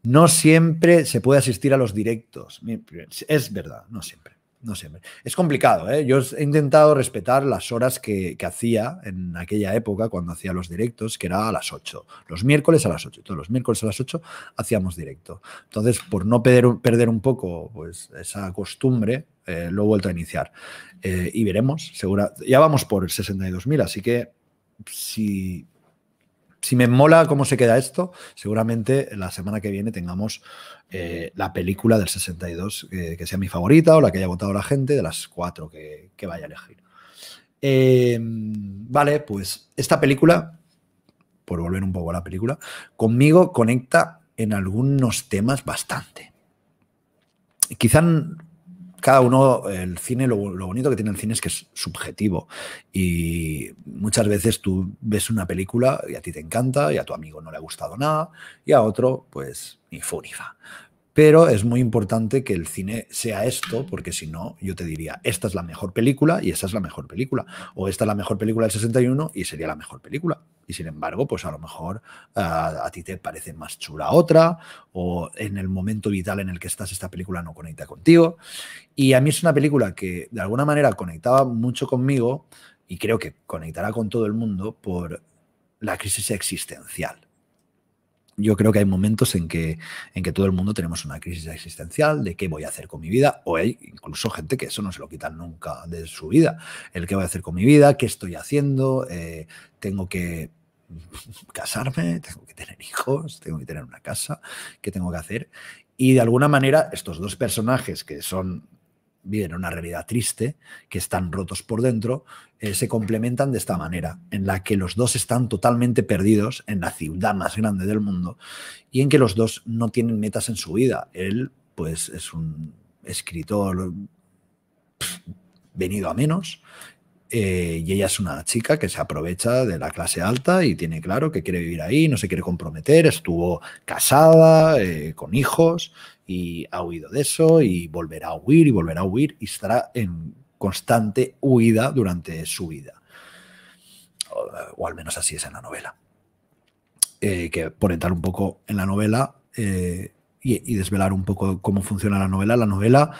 [SPEAKER 1] No siempre se puede asistir a los directos. Es verdad, no siempre. No siempre. Es complicado, ¿eh? Yo he intentado respetar las horas que, hacía en aquella época cuando hacía los directos, que era a las 8. Los miércoles a las 8. Todos los miércoles a las 8 hacíamos directo. Entonces, por no perder, perder un poco pues, esa costumbre, eh, lo he vuelto a iniciar. Eh, y veremos, segura. Ya vamos por el 62.000, así que si, si me mola cómo se queda esto, seguramente la semana que viene tengamos eh, la película del 62 que sea mi favorita o la que haya votado la gente de las cuatro que, que vaya a elegir. vale, pues esta película, por volver un poco a la película, conmigo conecta en algunos temas bastante. Quizá cada uno, el cine, lo, bonito que tiene el cine es que es subjetivo. Y muchas veces tú ves una película y a ti te encanta y a tu amigo no le ha gustado nada y a otro, pues, ni pero es muy importante que el cine sea esto, porque si no, yo te diría, esta es la mejor película y esa es la mejor película. O esta es la mejor película del 61 y sería la mejor película. Y sin embargo, pues a lo mejor ah, a ti te parece más chula otra, o en el momento vital en el que estás, esta película no conecta contigo. Y a mí es una película que de alguna manera conectaba mucho conmigo y creo que conectará con todo el mundo por la crisis existencial yo creo que hay momentos en que, en que todo el mundo tenemos una crisis existencial de qué voy a hacer con mi vida, o hay incluso gente que eso no se lo quitan nunca de su vida. El qué voy a hacer con mi vida, qué estoy haciendo, eh, tengo que casarme, tengo que tener hijos, tengo que tener una casa, qué tengo que hacer. Y de alguna manera estos dos personajes que son viven una realidad triste, que están rotos por dentro, eh, se complementan de esta manera, en la que los dos están totalmente perdidos en la ciudad más grande del mundo y en que los dos no tienen metas en su vida. Él, pues, es un escritor venido a menos eh, y ella es una chica que se aprovecha de la clase alta y tiene claro que quiere vivir ahí, no se quiere comprometer, estuvo casada, eh, con hijos y ha huido de eso y volverá a huir y volverá a huir y estará en constante huida durante su vida. O, al menos así es en la novela. Eh, que por entrar un poco en la novela y desvelar un poco cómo funciona la novela, la novela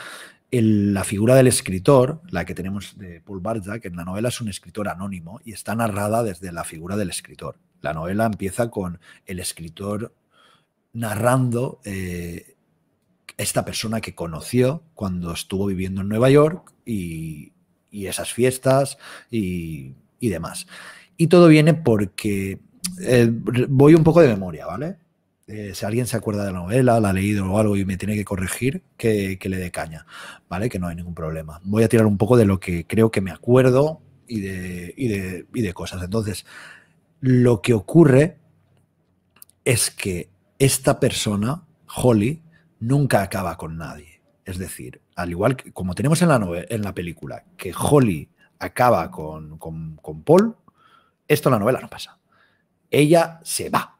[SPEAKER 1] la figura del escritor, la que tenemos de Paul que en la novela es un escritor anónimo y está narrada desde la figura del escritor. La novela empieza con el escritor narrando eh, esta persona que conoció cuando estuvo viviendo en Nueva York y, esas fiestas y, demás. Y todo viene porque eh, voy un poco de memoria, ¿vale? Eh, si alguien se acuerda de la novela, la ha leído o algo y me tiene que corregir, que, le dé caña, ¿vale? Que no hay ningún problema. Voy a tirar un poco de lo que creo que me acuerdo y de, de, cosas. Entonces, lo que ocurre es que esta persona, Holly, nunca acaba con nadie. Es decir, al igual que como tenemos en la, en la película, que Holly acaba con, con, con Paul, esto en la novela no pasa. Ella se va,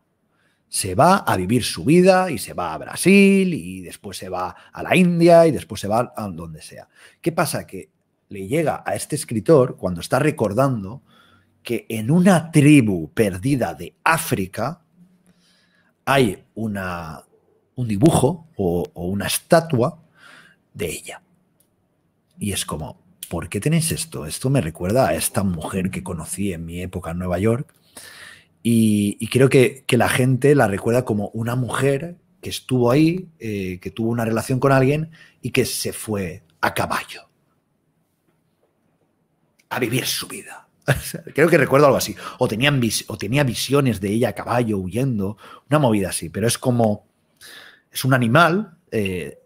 [SPEAKER 1] se va a vivir su vida y se va a Brasil y después se va a la India y después se va a donde sea. ¿Qué pasa? Que le llega a este escritor cuando está recordando que en una tribu perdida de África hay una, un dibujo o, o una estatua de ella. Y es como, ¿por qué tenéis esto? Esto me recuerda a esta mujer que conocí en mi época en Nueva York y, creo que, la gente la recuerda como una mujer que estuvo ahí, eh, que tuvo una relación con alguien y que se fue a caballo a vivir su vida. Creo que recuerdo algo así. O, tenían tenía visiones de ella a caballo, huyendo, una movida así. Pero es como, es un animal eh,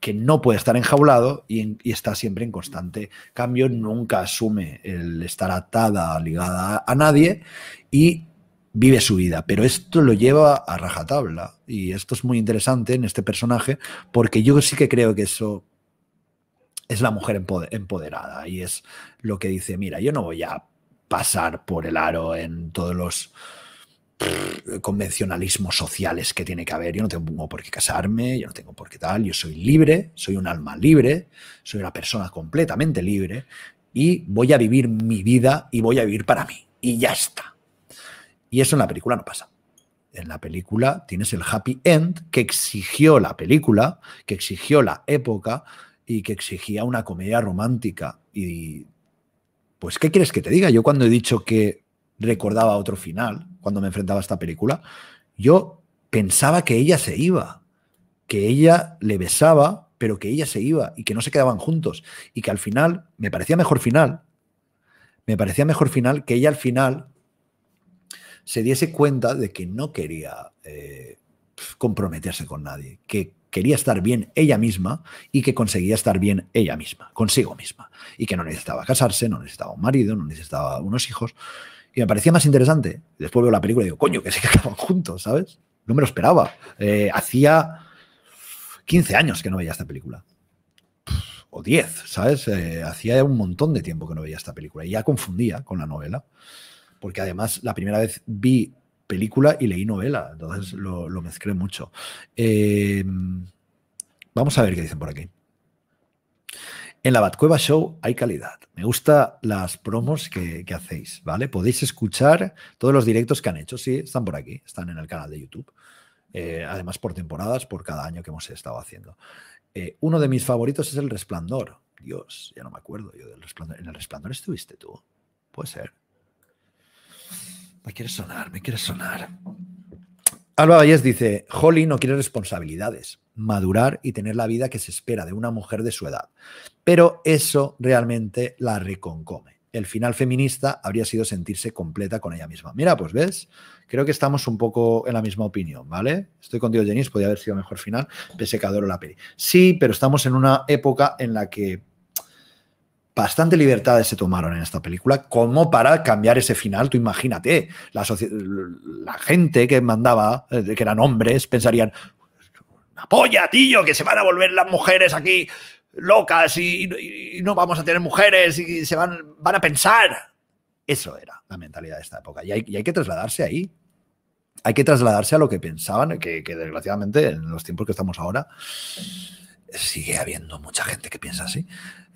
[SPEAKER 1] que no puede estar enjaulado y, y, está siempre en constante cambio, nunca asume el estar atada, ligada a nadie y vive su vida, pero esto lo lleva a rajatabla y esto es muy interesante en este personaje porque yo sí que creo que eso es la mujer empoderada y es lo que dice, mira, yo no voy a pasar por el aro en todos los convencionalismos sociales que tiene que haber. Yo no tengo por qué casarme, yo no tengo por qué tal, yo soy libre, soy un alma libre, soy una persona completamente libre y voy a vivir mi vida y voy a vivir para mí. Y ya está. Y eso en la película no pasa. En la película tienes el happy end que exigió la película, que exigió la época y que exigía una comedia romántica. Y pues, ¿qué quieres que te diga? Yo cuando he dicho que recordaba otro final, cuando me enfrentaba a esta película, yo pensaba que ella se iba, que ella le besaba, pero que ella se iba y que no se quedaban juntos. Y que al final me parecía mejor final. Me parecía mejor final que ella al final se diese cuenta de que no quería eh, comprometerse con nadie, que quería estar bien ella misma y que conseguía estar bien ella misma, consigo misma, y que no necesitaba casarse, no necesitaba un marido, no necesitaba unos hijos. Y me parecía más interesante. Después veo la película y digo, coño, que se quedaban juntos, ¿sabes? No me lo esperaba. Eh, hacía 15 años que no veía esta película. O 10, ¿sabes? Eh, hacía un montón de tiempo que no veía esta película y ya confundía con la novela porque además la primera vez vi película y leí novela, entonces lo, mezclé mucho. Em, vamos a ver qué dicen por aquí. En la Batcueva Show hay calidad. Me gustan las promos que, hacéis, ¿vale? Podéis escuchar todos los directos que han hecho, sí, están por aquí, están en el canal de YouTube. Eh, además, por temporadas, por cada año que hemos estado haciendo. Eh, uno de mis favoritos es El Resplandor. Dios, ya no me acuerdo yo del Resplandor. ¿En El Resplandor estuviste tú? Puede ser. Me quiere sonar, me quiere sonar. Alba Vallés dice, Holly no quiere responsabilidades, madurar y tener la vida que se espera de una mujer de su edad. Pero eso realmente la reconcome. El final feminista habría sido sentirse completa con ella misma. Mira, pues ves, creo que estamos un poco en la misma opinión, ¿vale? Estoy contigo, Jenis, podría haber sido mejor final, pese que adoro la peli. Sí, pero estamos en una época en la que bastante libertades se tomaron en esta película como para cambiar ese final. Tú imagínate, la, gente que mandaba, eh, que eran hombres, pensarían, apoya, tío, que se van a volver las mujeres aquí locas y, no vamos a tener mujeres y se van, van a pensar. Eso era la mentalidad de esta época. Y hay, que trasladarse ahí. Hay que trasladarse a lo que pensaban, que, que desgraciadamente en los tiempos que estamos ahora sigue habiendo mucha gente que piensa así.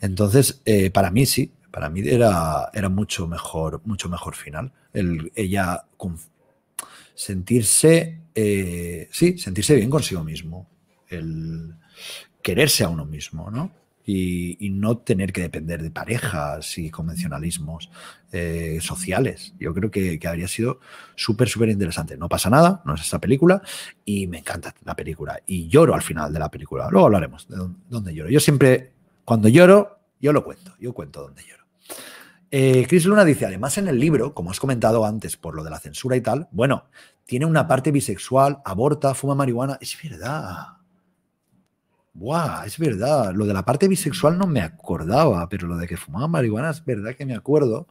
[SPEAKER 1] Entonces, eh, para mí sí, para mí era, era mucho mejor, mucho mejor final. El, ella sentirse, eh, sí, sentirse bien consigo mismo, el quererse a uno mismo, ¿no? Y, no tener que depender de parejas y convencionalismos eh, sociales. Yo creo que, habría sido súper, súper interesante. No pasa nada, no es esta película y me encanta la película. Y lloro al final de la película. Luego hablaremos de dónde lloro. Yo siempre cuando lloro, yo lo cuento, yo cuento donde lloro. Eh, Chris Luna dice, además en el libro, como has comentado antes por lo de la censura y tal, bueno, tiene una parte bisexual, aborta, fuma marihuana, es verdad. Buah, es verdad. Lo de la parte bisexual no me acordaba, pero lo de que fumaba marihuana es verdad que me acuerdo,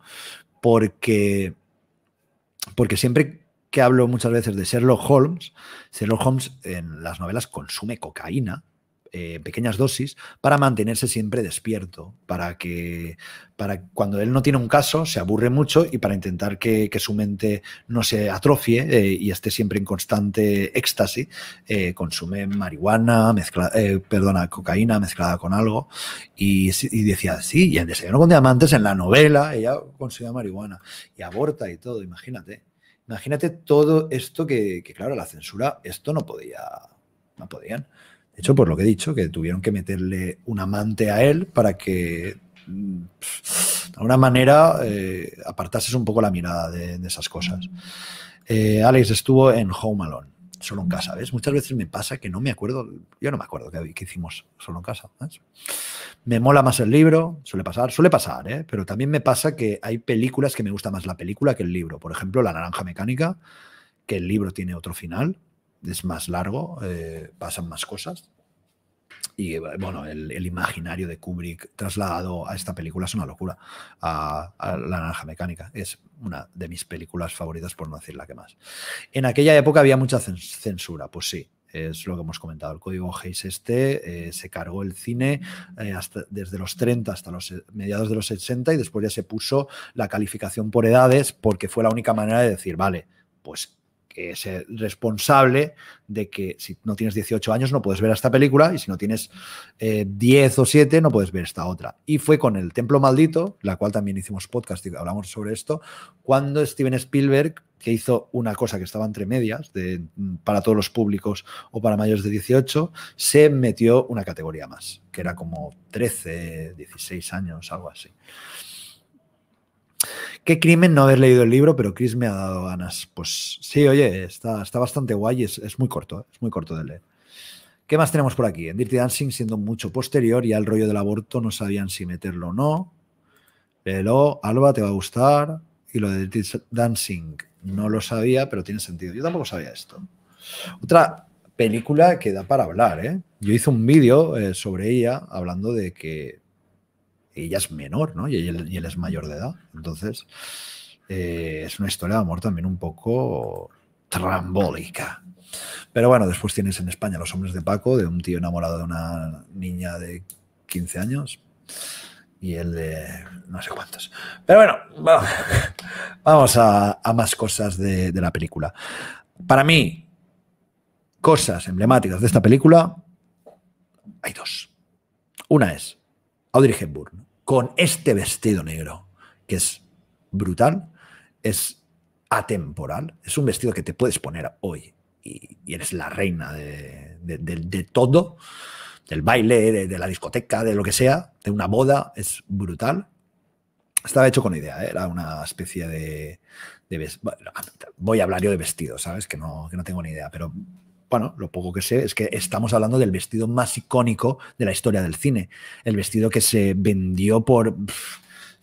[SPEAKER 1] porque, porque siempre que hablo muchas veces de Sherlock Holmes, Sherlock Holmes en las novelas consume cocaína eh, pequeñas dosis para mantenerse siempre despierto, para que para cuando él no tiene un caso se aburre mucho y para intentar que, su mente no se atrofie eh, y esté siempre en constante éxtasis, eh, consume marihuana, mezcla, perdona, cocaína mezclada con algo y, decía, sí, y en Desayuno con Diamantes, en la novela, ella consumía marihuana y aborta y todo, imagínate. Imagínate todo esto que, que claro, la censura, esto no podía, no podían. De hecho, por lo que he dicho, que tuvieron que meterle un amante a él para que de alguna manera eh, apartases un poco la mirada de, esas cosas. Eh, Alex estuvo en Home Alone, solo en casa, ¿ves? Muchas veces me pasa que no me acuerdo, yo no me acuerdo que, hicimos solo en casa. Me mola más el libro, suele pasar, suele pasar, ¿eh? pero también me pasa que hay películas que me gusta más la película que el libro. Por ejemplo, La Naranja Mecánica, que el libro tiene otro final, es más largo, eh, pasan más cosas. Y bueno, el, imaginario de Kubrick trasladado a esta película es una locura. A, La Naranja Mecánica es una de mis películas favoritas, por no decir la que más. En aquella época había mucha censura, pues sí, es lo que hemos comentado. El código Hayes este eh, se cargó el cine eh, desde los 30 hasta los mediados de los 60 y después ya se puso la calificación por edades porque fue la única manera de decir, vale, pues eh, ser responsable de que si no tienes 18 años no puedes ver esta película y si no tienes 10 eh, o 7 no puedes ver esta otra. Y fue con El Templo Maldito, la cual también hicimos podcast y hablamos sobre esto, cuando Steven Spielberg, que hizo una cosa que estaba entre medias, de, mm, para todos los públicos o para mayores de 18, se metió una categoría más, que era como 13, 16 años, algo así. Qué crimen no haber leído el libro, pero Chris me ha dado ganas. Pues sí, oye, está, bastante guay y es, muy corto, ¿eh? es muy corto de leer. ¿Qué más tenemos por aquí? En Dirty Dancing, siendo mucho posterior, y al rollo del aborto no sabían si meterlo o no. Pero Alba te va a gustar. Y lo de Dirty Dancing no lo sabía, pero tiene sentido. Yo tampoco sabía esto. Otra película que da para hablar, ¿eh? Yo hice un vídeo eh, sobre ella hablando de que ella es menor, ¿no? Y él, es mayor de edad. Entonces, eh, es una historia de amor también un poco trambólica. Pero bueno, después tienes en España Los Hombres de Paco, de un tío enamorado de una niña de 15 años y el de no sé cuántos. Pero bueno, vamos a, más cosas de, la película. Para mí, cosas emblemáticas de esta película, hay dos. Una es Audrey Hepburn, con este vestido negro, que es brutal, es atemporal, es un vestido que te puedes poner hoy y, eres la reina de, todo, del baile, de, la discoteca, de lo que sea, de una boda, es brutal. Estaba hecho con idea, ¿eh? era una especie de, voy a hablar yo de vestido, ¿sabes? Que no, que no tengo ni idea, pero bueno, lo poco que sé es que estamos hablando del vestido más icónico de la historia del cine. El vestido que se vendió por...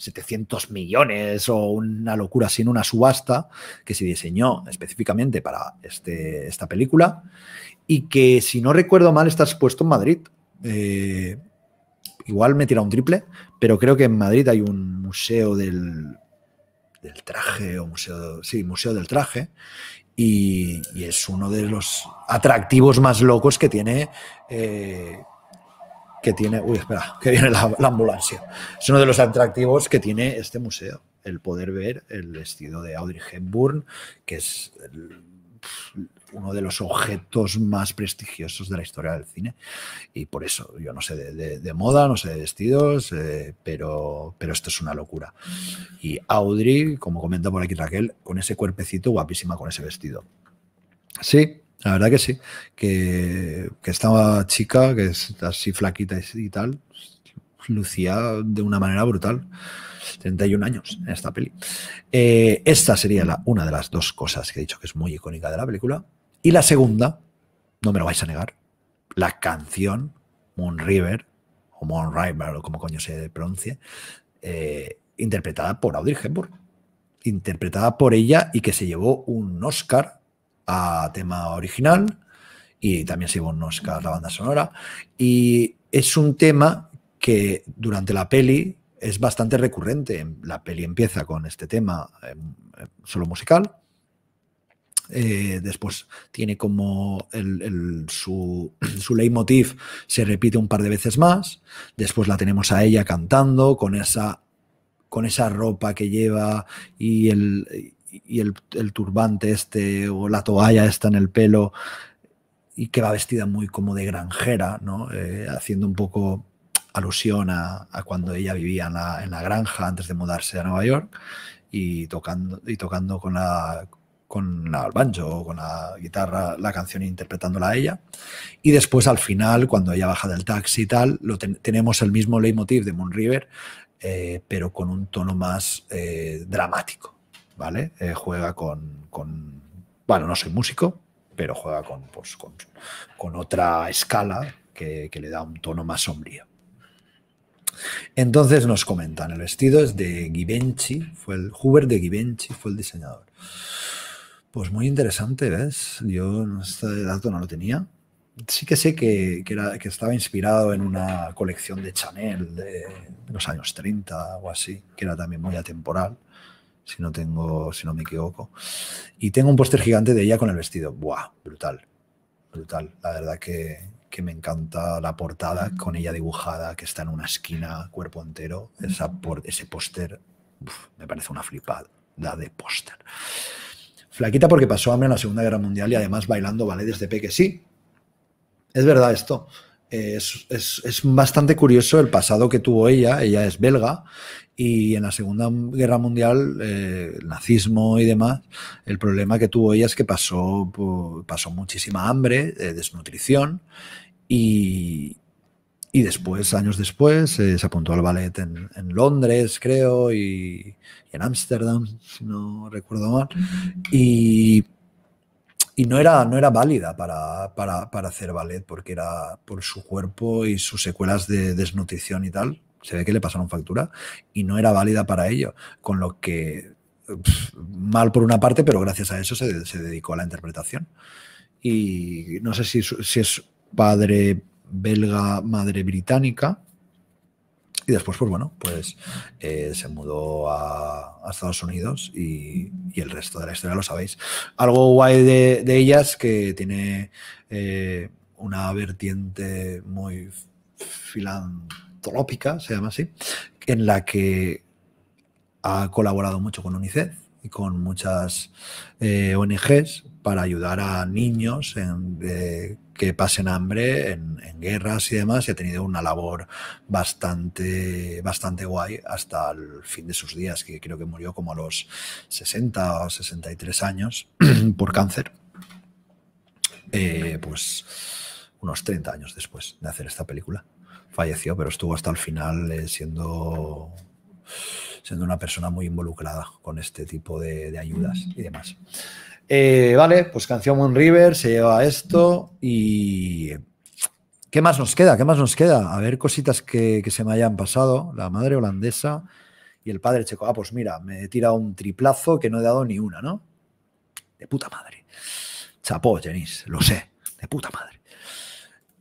[SPEAKER 1] 700 millones o una locura sin una subasta que se diseñó específicamente para este, esta película y que si no recuerdo mal está expuesto en Madrid. Eh, igual me tira un triple, pero creo que en Madrid hay un museo del, del traje o museo, sí, museo del traje y, es uno de los atractivos más locos que tiene. Eh, que tiene. Uy, espera, que viene la, ambulancia. Es uno de los atractivos que tiene este museo, el poder ver el vestido de Audrey Hepburn, que es uno de los objetos más prestigiosos de la historia del cine. Y por eso, yo no sé de, moda, no sé de vestidos, eh, pero, pero esto es una locura. Y Audrey, como comenta por aquí Raquel, con ese cuerpecito guapísima con ese vestido. Sí, la verdad que sí. Que, que esta chica, que es así flaquita y tal, lucía de una manera brutal. 31 años en esta peli. Eh, esta sería la, una de las dos cosas que he dicho que es muy icónica de la película. Y la segunda, no me lo vais a negar, la canción Moon River, o Moon River, o como coño se pronuncie, eh, interpretada por Audrey Hepburn, interpretada por ella y que se llevó un Oscar a tema original y también se llevó un Oscar a la banda sonora. Y es un tema que durante la peli es bastante recurrente. La peli empieza con este tema eh, solo musical eh, después tiene como su, su leitmotiv se repite un par de veces más. Después la tenemos a ella cantando con esa, con esa ropa que lleva y el, el, turbante este o la toalla esta en el pelo y que va vestida muy como de granjera, eh, haciendo un poco alusión a, cuando ella vivía en la, granja antes de mudarse a Nueva York y tocando, y tocando con, la, con el banjo o con la guitarra la canción interpretándola a ella. Y después al final, cuando ella baja del taxi y tal, lo tenemos el mismo leitmotiv de Moon River, eh, pero con un tono más eh, dramático, ¿vale? Eh, juega con, bueno, no soy músico, pero juega con, pues, con, otra escala que, le da un tono más sombrío. Entonces nos comentan, el vestido es de Givenchy, fue el Huber de Givenchy, fue el diseñador. Pues muy interesante, ¿ves? Yo este dato no lo tenía. Sí que sé que, que, era, que estaba inspirado en una colección de Chanel de, los años 30 o así, que era también muy atemporal, si no, tengo, si no me equivoco. Y tengo un póster gigante de ella con el vestido. ¡Buah! Brutal, brutal. La verdad que, que me encanta la portada con ella dibujada, que está en una esquina, cuerpo entero. Esa por, ese póster me parece una flipada de póster. Flaquita porque pasó hambre en la Segunda Guerra Mundial y además bailando vale desde peque. Sí, es verdad esto. Es, bastante curioso el pasado que tuvo ella. Ella es belga y en la Segunda Guerra Mundial, eh, el nazismo y demás, el problema que tuvo ella es que pasó, pasó muchísima hambre, eh, desnutrición y, y después, años después, eh, se apuntó al ballet en, Londres, creo, y, en Ámsterdam, si no recuerdo mal. Y, no, era, no era válida para, hacer ballet porque era por su cuerpo y sus secuelas de desnutrición y tal. Se ve que le pasaron factura y no era válida para ello. Con lo que, mal por una parte, pero gracias a eso se, dedicó a la interpretación. Y no sé si, si es padre belga, madre británica. Y después, pues bueno, pues eh, se mudó a, Estados Unidos y, el resto de la historia lo sabéis. Algo guay de, de ellas que tiene eh, una vertiente muy filantrópica, se llama así, en la que ha colaborado mucho con UNICEF y con muchas eh, ONGs para ayudar a niños en que pasen hambre en, guerras y demás y ha tenido una labor bastante, bastante guay hasta el fin de sus días, que creo que murió como a los 60 o 63 años por cáncer. Eh, pues unos 30 años después de hacer esta película. Falleció, pero estuvo hasta el final eh, siendo, siendo una persona muy involucrada con este tipo de ayudas y demás. Eh, vale, pues canción Moon River se lleva esto y... ¿Qué más nos queda? ¿Qué más nos queda? A ver, cositas que, se me hayan pasado. La madre holandesa y el padre checo. Ah, pues mira, me he tirado un triplazo que no he dado ni una, ¿no? De puta madre. Chapó, Jenis, lo sé. De puta madre.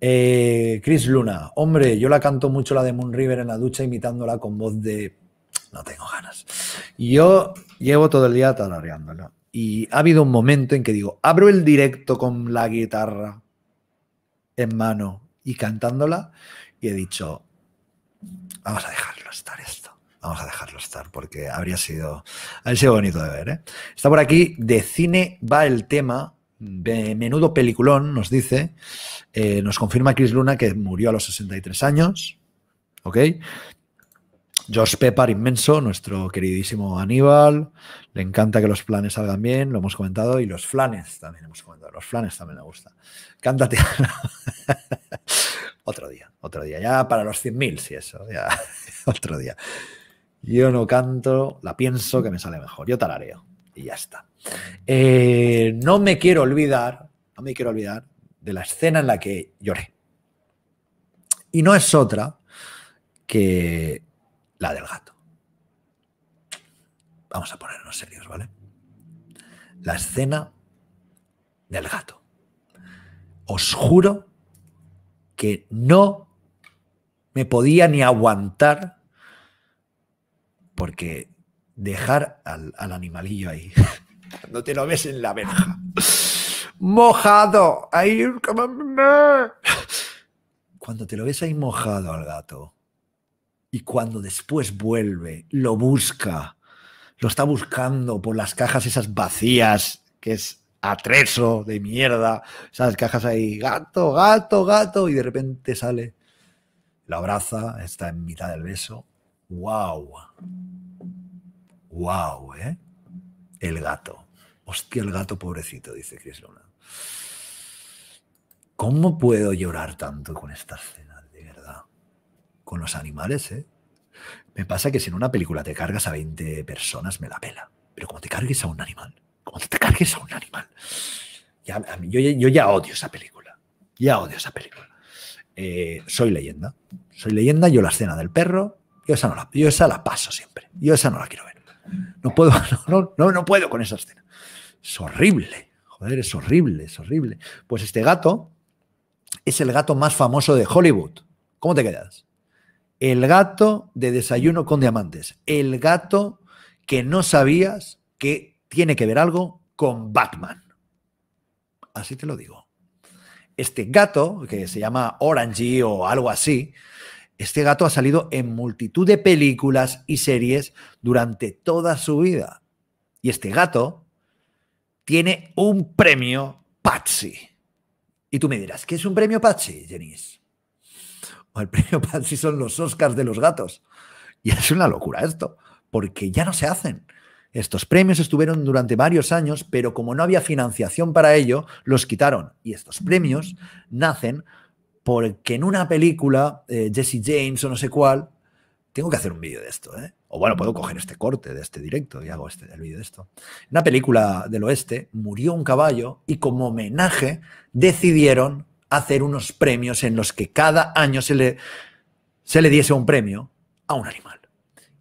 [SPEAKER 1] Eh, Chris Luna. Hombre, yo la canto mucho la de Moon River en la ducha imitándola con voz de... No tengo ganas. y Yo llevo todo el día tarareándola. Y ha habido un momento en que digo, abro el directo con la guitarra en mano y cantándola y he dicho, vamos a dejarlo estar esto. Vamos a dejarlo estar porque habría sido, habría bonito de ver. ¿eh? Está por aquí, de cine va el tema. De menudo peliculón, nos dice. Eh, nos confirma Chris Luna que murió a los 63 años. ¿Ok? Josh Pepper, inmenso, nuestro queridísimo Aníbal. Le encanta que los planes salgan bien, lo hemos comentado. Y los flanes también hemos comentado. Los flanes también le gusta. Cántate. otro día, otro día. Ya para los 100.000, si eso. Ya, otro día. Yo no canto, la pienso que me sale mejor. Yo talareo. Y ya está. Eh, no me quiero olvidar, no me quiero olvidar de la escena en la que lloré. Y no es otra que la del gato. Vamos a ponernos serios, ¿vale? La escena del gato. Os juro que no me podía ni aguantar porque dejar al, animalillo ahí, no te lo ves en la verja, mojado, ahí, cuando te lo ves ahí mojado al gato, y cuando después vuelve, lo busca, lo está buscando por las cajas esas vacías, que es atrezo de mierda, esas cajas ahí, gato, gato, gato, y de repente sale, la abraza, está en mitad del beso, wow, wow, ¿eh? El gato, hostia, el gato pobrecito, dice Chris Luna. ¿Cómo puedo llorar tanto con esta escena? con los animales, ¿eh? Me pasa que si en una película te cargas a 20 personas, me la pela. Pero como te cargues a un animal, como te cargues a un animal. yo, ya odio esa película. Ya odio esa película. Eh, soy leyenda. Soy leyenda, yo la escena del perro, yo esa, la, paso siempre. Yo esa no la quiero ver. No puedo, no, no puedo con esa escena. Es horrible. Joder, es horrible, es horrible. Pues este gato es el gato más famoso de Hollywood. ¿Cómo te quedas? El gato de desayuno con diamantes. El gato que no sabías que tiene que ver algo con Batman. Así te lo digo. Este gato, que se llama Orangey o algo así, este gato ha salido en multitud de películas y series durante toda su vida. Y este gato tiene un premio Patsy. Y tú me dirás, ¿qué es un premio Patsy, Jenis? O el premio si son los Oscars de los gatos. Y es una locura esto, porque ya no se hacen. Estos premios estuvieron durante varios años, pero como no había financiación para ello, los quitaron. Y estos premios nacen porque en una película, eh, Jesse James o no sé cuál, tengo que hacer un vídeo de esto, ¿eh? O bueno, puedo coger este corte de este directo y hago este, el vídeo de esto. En una película del oeste murió un caballo y como homenaje decidieron hacer unos premios en los que cada año se le, se le diese un premio a un animal.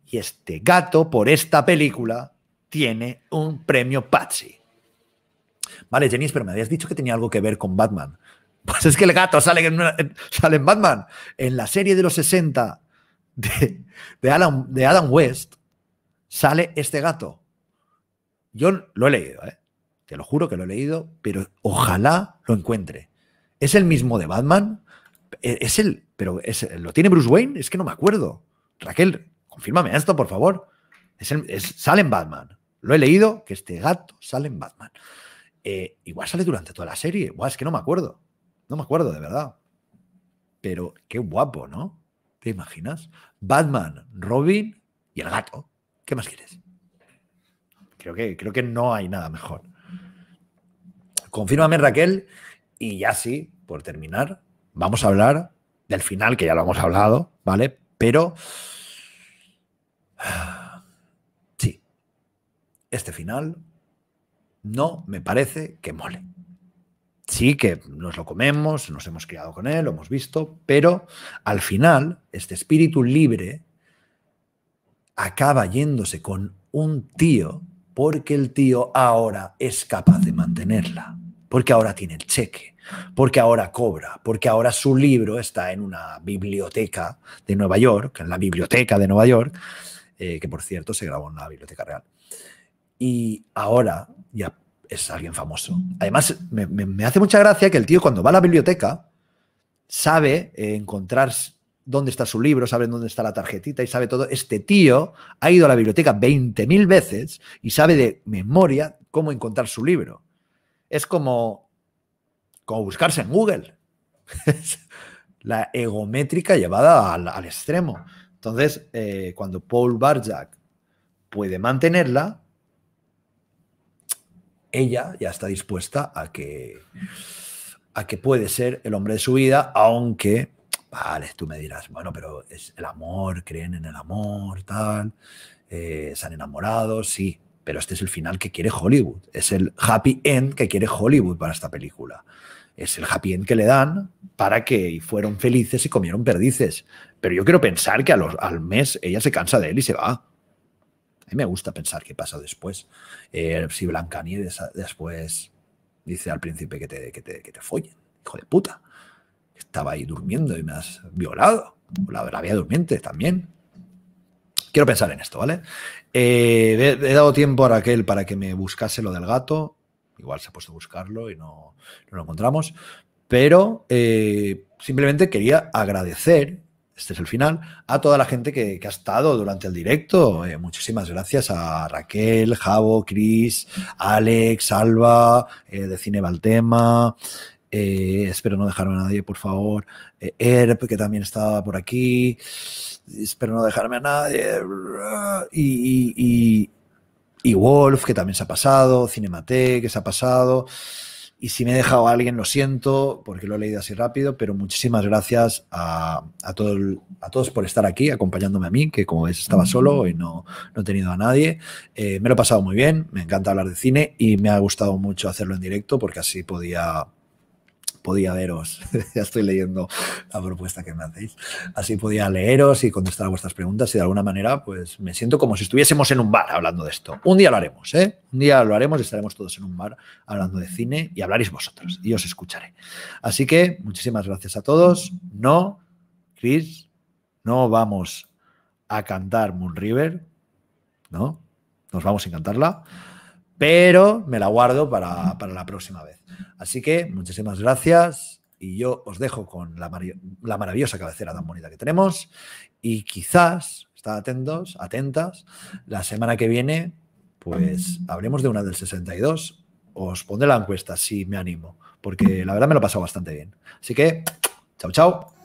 [SPEAKER 1] Y este gato, por esta película, tiene un premio Patsy. Vale, Jenny, pero me habías dicho que tenía algo que ver con Batman. Pues es que el gato sale en, sale Batman. En la serie de los 60 de, de, Adam West sale este gato. Yo lo he leído, ¿eh? te lo juro que lo he leído, pero ojalá lo encuentre. ¿Es el mismo de Batman? E, ¿Es el, pero es, lo tiene Bruce Wayne? Es que no me acuerdo. Raquel, confírmame esto, por favor. Es, el, es sale en Batman. Lo he leído, que este gato sale en Batman. Eh, igual sale durante toda la serie. Igual es que no me acuerdo. No me acuerdo, de verdad. Pero qué guapo, ¿no? ¿Te imaginas? Batman, Robin y el gato. ¿Qué más quieres? Creo que, creo que no hay nada mejor. Confírmame, Raquel, y ya sí, por terminar, vamos a hablar del final, que ya lo hemos hablado, ¿vale? Pero... Sí, este final no me parece que mole. Sí que nos lo comemos, nos hemos criado con él, lo hemos visto, pero al final este espíritu libre acaba yéndose con un tío porque el tío ahora es capaz de mantenerla porque ahora tiene el cheque, porque ahora cobra, porque ahora su libro está en una biblioteca de Nueva York, en la biblioteca de Nueva York, eh, que por cierto se grabó en la biblioteca real. Y ahora ya es alguien famoso. Además, me, hace mucha gracia que el tío cuando va a la biblioteca sabe eh, encontrar dónde está su libro, sabe dónde está la tarjetita y sabe todo. Este tío ha ido a la biblioteca 20.000 veces y sabe de memoria cómo encontrar su libro es como, como buscarse en Google. la egométrica llevada al, extremo. Entonces, eh, cuando Paul Barjak puede mantenerla, ella ya está dispuesta a que, a que puede ser el hombre de su vida, aunque, vale, tú me dirás, bueno, pero es el amor, creen en el amor, tal, eh, se han enamorado, sí, pero este es el final que quiere Hollywood, es el happy end que quiere Hollywood para esta película. Es el happy end que le dan para que fueron felices y comieron perdices. Pero yo quiero pensar que a los, al mes ella se cansa de él y se va. A mí me gusta pensar qué pasa después. Eh, si Blancanie ah, después dice al príncipe que te, que, te, que te follen, hijo de puta. Estaba ahí durmiendo y me has violado. La, la había durmiente también. Quiero pensar en esto, ¿vale? Eh, he, dado tiempo a Raquel para que me buscase lo del gato. Igual se ha puesto a buscarlo y no, lo encontramos. Pero eh, simplemente quería agradecer este es el final, a toda la gente que, ha estado durante el directo. Eh, muchísimas gracias a Raquel, Javo, Cris, Alex, Alba, de Cine Valtema, eh, espero no dejarme a nadie, por favor. Eh, ERP, que también estaba por aquí. Espero no dejarme a nadie. Y, Wolf, que también se ha pasado. Cinemate, que se ha pasado. Y si me he dejado a alguien, lo siento, porque lo he leído así rápido, pero muchísimas gracias a, a todos por estar aquí, acompañándome a mí, que como ves estaba solo y no, he tenido a nadie. Eh, me lo he pasado muy bien, me encanta hablar de cine y me ha gustado mucho hacerlo en directo porque así podía podía veros. ya estoy leyendo la propuesta que me hacéis. Así podía leeros y contestar a vuestras preguntas y de alguna manera pues me siento como si estuviésemos en un bar hablando de esto. Un día lo haremos, ¿eh? Un día lo haremos y estaremos todos en un bar hablando de cine y hablaréis vosotros y os escucharé. Así que muchísimas gracias a todos. No, Chris, no vamos a cantar Moon River, ¿no? Nos vamos a encantarla pero me la guardo para, la próxima vez. Así que muchísimas gracias y yo os dejo con la, la maravillosa cabecera tan bonita que tenemos y quizás, estad atentos, atentas, la semana que viene pues hablemos de una del 62. Os pondré la encuesta si me animo, porque la verdad me lo he pasado bastante bien. Así que, chao, chao.